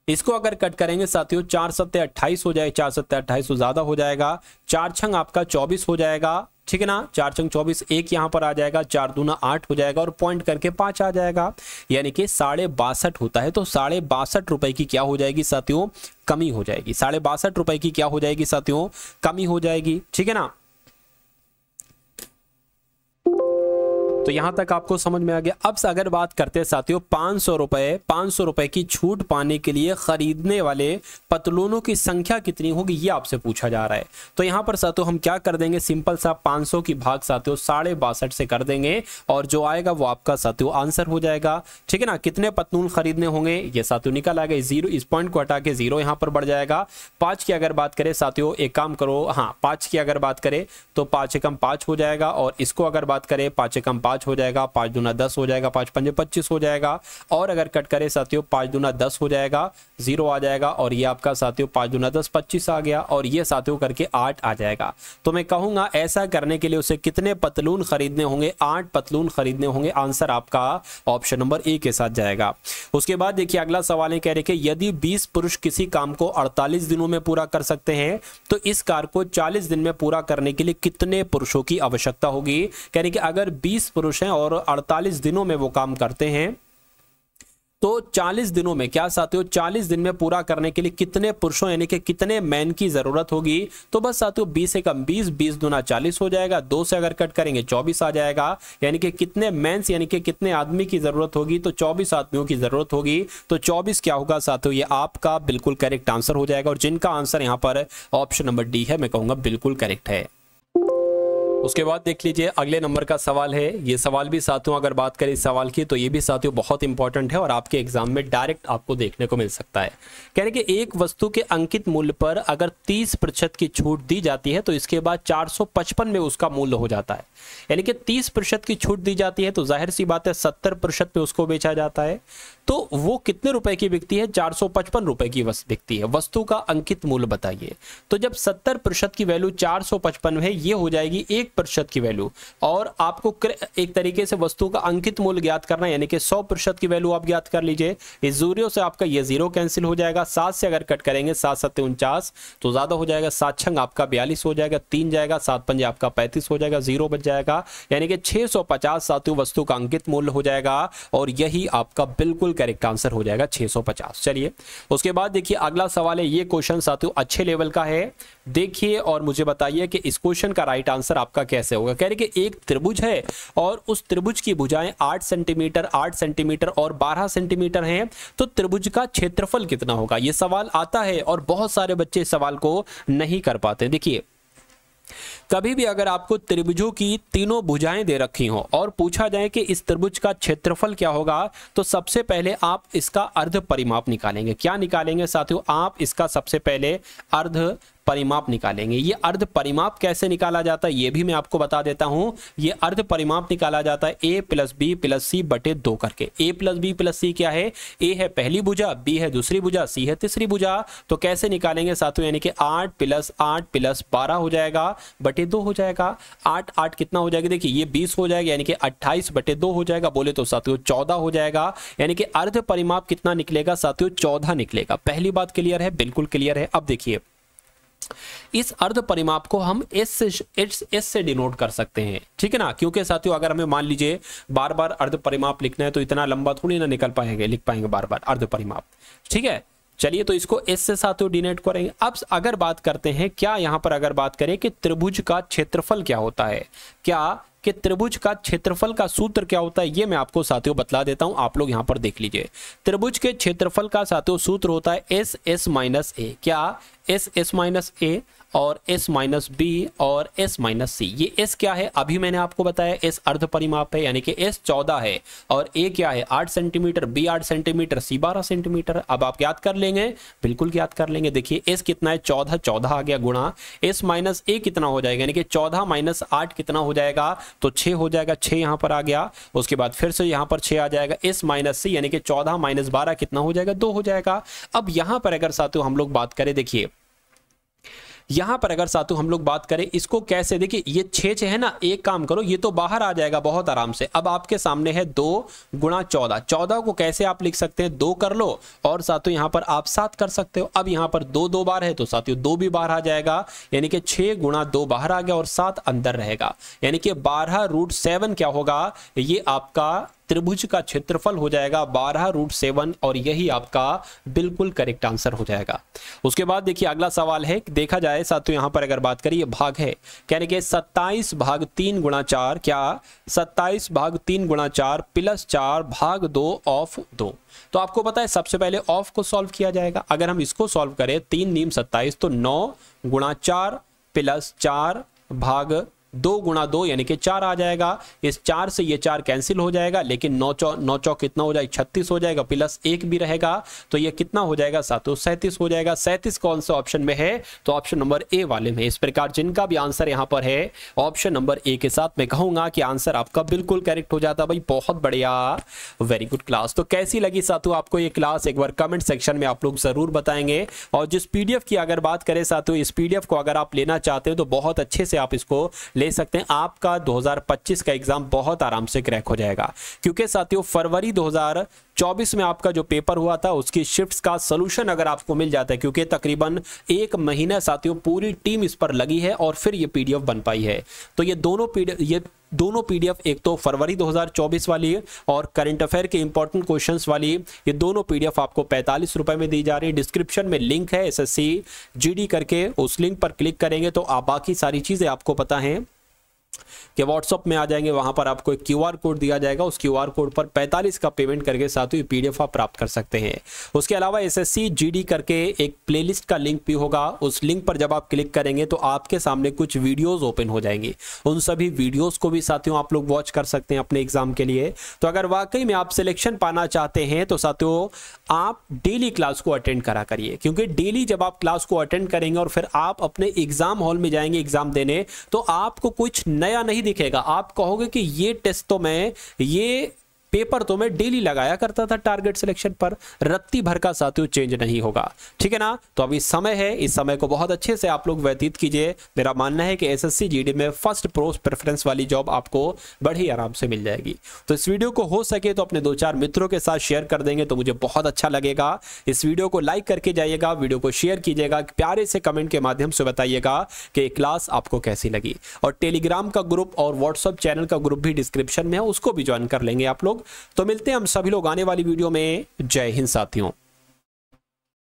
इसको अगर कट करेंगे साथियों चार सत्य अट्ठाईस हो जाए चार सत्य अट्ठाईस ज्यादा हो जाएगा चार छंग आपका चौबीस हो जाएगा ठीक है ना चार छंग चौबीस एक यहाँ पर आ जाएगा चार दूना आठ हो जाएगा और पॉइंट करके पांच आ जाएगा यानी कि साढ़े बासठ होता है तो साढ़े बासठ रुपए की क्या हो जाएगी साथियों कमी हो जाएगी साढ़े बासठ रुपए की क्या हो जाएगी साथियों कमी हो जाएगी ठीक है ना तो यहां तक आपको समझ में आ गया अब अगर बात करते हैं साथियों पांच सौ रुपए पांच सौ रुपए की छूट पाने के लिए खरीदने वाले पतलूनों की संख्या कितनी होगी ये आपसे पूछा जा रहा है तो यहां पर साथियों हम क्या कर देंगे सिंपल सा पांच सौ की भाग साथियों साढ़े बासठ से कर देंगे और जो आएगा वो आपका साथियों आंसर हो जाएगा ठीक है ना कितने पतलून खरीदने होंगे ये साथियों निकल आ गए जीरो इस पॉइंट को हटा के जीरो यहां पर बढ़ जाएगा पांच की अगर बात करें साथियों एक काम करो हाँ पांच की अगर बात करें तो पांच एकम पांच हो जाएगा और इसको अगर बात करें पांच एकम पांच पाँच हो जाएगा पाँच दूना दस हो जाएगा पाँच पंजे पच्चीस हो जाएगा और अगर कट करें साथियों पाँच दूना दस हो जाएगा जीरो आ जाएगा और ये आपका साथियों पाँच दूना दस पच्चीस आ गया और ये साथियों करके आठ आ जाएगा तो मैं कहूँगा ऐसा करने के लिए उसे कितने पतलून खरीदने होंगे आठ पतलून खरीदने होंगे आंसर आपका ऑप्शन नंबर ए के साथ जाएगा उसके बाद देखिए अगला सवाल है कह रहे कि यदि बीस पुरुष किसी काम को अड़तालीस दिनों में पूरा कर सकते हैं तो इस कार्य को चालीस दिन में पूरा करने के लिए कितने पुरुषों की आवश्यकता होगी कह रहे कि अगर बीस पुरुष हैं और 48 दिनों में वो काम करते हैं तो 40 दिनों में क्या साथियों 40 दिन में पूरा करने के लिए कितने पुरुषों यानी कि कितने मैन की जरूरत होगी तो बस साथियों 20 से कम 20 20 दुना 40 हो जाएगा दो से अगर कट करेंगे 24 आ जाएगा यानी कि कितने मैंस यानी कि कितने आदमी की जरूरत होगी तो 24 आदमियों की जरूरत होगी तो 24 क्या होगा साथियों ये आपका बिल्कुल करेक्ट आंसर हो जाएगा और जिनका आंसर यहाँ पर ऑप्शन नंबर डी है मैं कहूंगा बिल्कुल करेक्ट है उसके बाद देख लीजिए अगले नंबर का सवाल है ये सवाल भी साथियों अगर बात करें इस सवाल की तो ये भी साथियों बहुत इंपॉर्टेंट है और आपके एग्जाम में डायरेक्ट आपको देखने को मिल सकता है कह रहे कि एक वस्तु के अंकित मूल्य पर अगर तीस प्रतिशत की छूट दी जाती है तो इसके बाद चार में उसका मूल्य हो जाता है यानी कि तीस की छूट दी जाती है तो जाहिर सी बात है सत्तर में उसको बेचा जाता है तो वो कितने रुपए की बिकती है चार सौ पचपन रुपए की बिकती है वस्तु का अंकित मूल्य बताइए तो जब सत्तर प्रतिशत की वैल्यू चार सौ पचपन है ये हो जाएगी एक प्रतिशत की वैल्यू और आपको एक तरीके से वस्तु का अंकित मूल्य ज्ञात करना यानी कि सौ प्रतिशत की वैल्यू आप ज्ञात कर लीजिए इस जूरियो से आपका ये जीरो कैंसिल हो जाएगा सात से अगर कट करेंगे सात सत्य उनचास तो ज्यादा हो जाएगा सात छंग आपका बयालीस हो जाएगा तीन जाएगा सात पंजे आपका पैंतीस हो जाएगा जीरो बच जाएगा यानी कि छह सौ पचास सातु वस्तु का अंकित मूल्य हो जाएगा और यही आपका बिल्कुल करेक्ट आंसर हो जाएगा 650 चलिए उसके बाद देखिए अगला सवाल है ये क्वेश्चन साथियों अच्छे लेवल का है देखिए और मुझे बताइए कि इस क्वेश्चन का राइट आंसर आपका कैसे होगा कह रहे कि एक त्रिभुज है और उस त्रिभुज की भुजाएं आठ सेंटीमीटर आठ सेंटीमीटर और बारह सेंटीमीटर हैं तो त्रिभुज का क्षेत्रफल कितना होगा ये सवाल आता है और बहुत सारे बच्चे इस सवाल को नहीं कर पाते देखिए कभी भी अगर आपको त्रिभुजों की तीनों भुजाएं दे रखी हो और पूछा जाए कि इस त्रिभुज का क्षेत्रफल क्या होगा तो सबसे पहले आप इसका अर्ध परिमाप निकालेंगे क्या निकालेंगे साथियों आप इसका सबसे पहले अर्ध परिमाप निकालेंगे ये अर्ध परिमाप कैसे निकाला जाता है ये भी मैं आपको बता देता हूं ये अर्ध परिमाप निकाला जाता है A plus B plus C बटे दो करके A plus B plus C क्या है ए है पहली भुजा बी है दूसरी भुजा सी है तीसरी भुजा तो कैसे निकालेंगे साथियों यानी कि आठ प्लस आठ प्लस बारह हो जाएगा बटे बटे दो हो जाएगा आठ आठ कितना हो जाएगा देखिए ये बीस हो जाएगा यानी कि अट्ठाईस बटे दो हो जाएगा बोले तो साथियों चौदह हो जाएगा यानी कि अर्ध परिमाप कितना निकलेगा साथियों चौदह निकलेगा पहली बात क्लियर है बिल्कुल क्लियर है अब देखिए इस अर्ध परिमाप को हम एस से एस, एस से डिनोट कर सकते हैं ठीक है ना क्योंकि साथियों अगर हमें मान लीजिए बार बार अर्ध परिमाप लिखना है तो इतना लंबा थोड़ी ना निकल पाएंगे लिख पाएंगे बार बार अर्ध परिमाप ठीक है चलिए तो इसको एस से साथ डिनेट करेंगे अब अगर बात करते हैं क्या यहाँ पर अगर बात करें कि त्रिभुज का क्षेत्रफल क्या होता है क्या कि त्रिभुज का क्षेत्रफल का सूत्र क्या होता है ये मैं आपको साथियों बतला देता हूं आप लोग यहां पर देख लीजिए त्रिभुज के क्षेत्रफल का साथियों सूत्र होता है एस एस माइनस ए क्या एस एस माइनस ए और एस माइनस बी और एस माइनस सी ये एस क्या है अभी मैंने आपको बताया एस अर्ध परिमाप है यानी कि एस चौदह है और ए क्या है आठ सेंटीमीटर बी आठ सेंटीमीटर सी बारह सेंटीमीटर अब आप याद कर लेंगे बिल्कुल याद कर लेंगे देखिए एस कितना है चौदह चौदह आ गया गुणा एस माइनस ए कितना हो जाएगा यानी कि चौदह माइनस आठ कितना हो जाएगा तो छः हो जाएगा छः यहाँ पर आ गया उसके बाद फिर से यहाँ पर छः आ जाएगा एस माइनस सी यानी कि चौदह माइनस बारह कितना हो जाएगा दो हो जाएगा अब यहाँ पर अगर साथियों हम लोग बात करें देखिए यहां पर अगर सातु हम लोग बात करें इसको कैसे देखिए ये छे छे है ना एक काम करो ये तो बाहर आ जाएगा बहुत आराम से अब आपके सामने है दो गुणा चौदह चौदह को कैसे आप लिख सकते हैं दो कर लो और सातु यहां पर आप सात कर सकते हो अब यहां पर दो दो बार है तो साथियों दो भी बाहर आ जाएगा यानी कि छह गुणा दो बाहर आ गया और सात अंदर रहेगा यानी कि बारह रूट सेवन क्या होगा ये आपका त्रिभुज का क्षेत्रफल हो जाएगा बारह रूट सेवन और यही आपका बिल्कुल करेक्ट आंसर हो जाएगा उसके बाद देखिए अगला सवाल है देखा जाए साथ यहां पर अगर बात करिए भाग है यानी कि सत्ताईस भाग तीन गुणा चार क्या सत्ताईस भाग तीन गुणा चार प्लस चार भाग दो ऑफ दो तो आपको पता है सबसे पहले ऑफ को सॉल्व किया जाएगा अगर हम इसको सॉल्व करें तीन नीम सत्ताईस तो नौ गुणा चार प्लस चार भाग दो गुणा दो यानी कि चार आ जाएगा इस चार से ये चार कैंसिल हो जाएगा लेकिन नौ चौ नौ चौ कितना हो जाएगा छत्तीस हो जाएगा प्लस एक भी रहेगा तो ये कितना हो जाएगा सात तो सैंतीस हो जाएगा सैंतीस कौन से ऑप्शन में है तो ऑप्शन नंबर ए वाले में इस प्रकार जिनका भी आंसर यहाँ पर है ऑप्शन नंबर ए के साथ मैं कहूंगा कि आंसर आपका बिल्कुल करेक्ट हो जाता भाई बहुत बढ़िया वेरी गुड क्लास तो कैसी लगी साथु आपको ये क्लास एक बार कमेंट सेक्शन में आप लोग जरूर बताएंगे और जिस पीडीएफ की अगर बात करें साथु इस पीडीएफ को अगर आप लेना चाहते हो तो बहुत अच्छे से आप इसको ले ले सकते हैं आपका 2025 का एग्जाम बहुत आराम से क्रैक हो जाएगा क्योंकि साथियों फरवरी 2024 में आपका जो पेपर हुआ था उसकी शिफ्ट्स का सलूशन अगर आपको मिल जाता है क्योंकि तकरीबन एक महीना साथियों पूरी टीम इस पर लगी है और फिर ये पीडीएफ बन पाई है तो ये दोनों पीडीएफ ये दोनों पीडीएफ एक तो फरवरी 2024 वाली और करंट अफेयर के इंपॉर्टेंट क्वेश्चंस वाली ये दोनों पीडीएफ आपको पैंतालीस रुपए में दी जा रही है डिस्क्रिप्शन में लिंक है एसएससी जीडी करके उस लिंक पर क्लिक करेंगे तो आप बाकी सारी चीज़ें आपको पता है कि व्हाट्सअप में आ जाएंगे वहां पर आपको एक क्यूआर कोड दिया जाएगा उस क्यूआर कोड पर 45 का पेमेंट करके साथ ही पीडीएफ आप प्राप्त कर सकते हैं उसके अलावा एसएससी जीडी करके एक प्लेलिस्ट का लिंक भी होगा उस लिंक पर जब आप क्लिक करेंगे तो आपके सामने कुछ वीडियोज ओपन हो जाएंगे उन सभी वीडियोज को भी साथियों आप लोग वॉच कर सकते हैं अपने एग्जाम के लिए तो अगर वाकई में आप सिलेक्शन पाना चाहते हैं तो साथियों आप डेली क्लास को अटेंड करा करिए क्योंकि डेली जब आप क्लास को अटेंड करेंगे और फिर आप अपने एग्जाम हॉल में जाएंगे एग्जाम देने तो आपको कुछ न नया नहीं दिखेगा आप कहोगे कि ये टेस्ट तो मैं ये पेपर तो मैं डेली लगाया करता था टारगेट सिलेक्शन पर रत्ती भर का साथियों चेंज नहीं होगा ठीक है ना तो अभी समय है इस समय को बहुत अच्छे से आप लोग व्यतीत कीजिए मेरा मानना है कि एस एस में फर्स्ट प्रोस्ट प्रेफरेंस वाली जॉब आपको बड़ी आराम से मिल जाएगी तो इस वीडियो को हो सके तो अपने दो चार मित्रों के साथ शेयर कर देंगे तो मुझे बहुत अच्छा लगेगा इस वीडियो को लाइक करके जाइएगा वीडियो को शेयर कीजिएगा प्यारे से कमेंट के माध्यम से बताइएगा कि क्लास आपको कैसी लगी और टेलीग्राम का ग्रुप और व्हाट्सअप चैनल का ग्रुप भी डिस्क्रिप्शन में है उसको भी ज्वाइन कर लेंगे आप लोग तो मिलते हैं हम सभी लोग आने वाली वीडियो में जय हिंद साथियों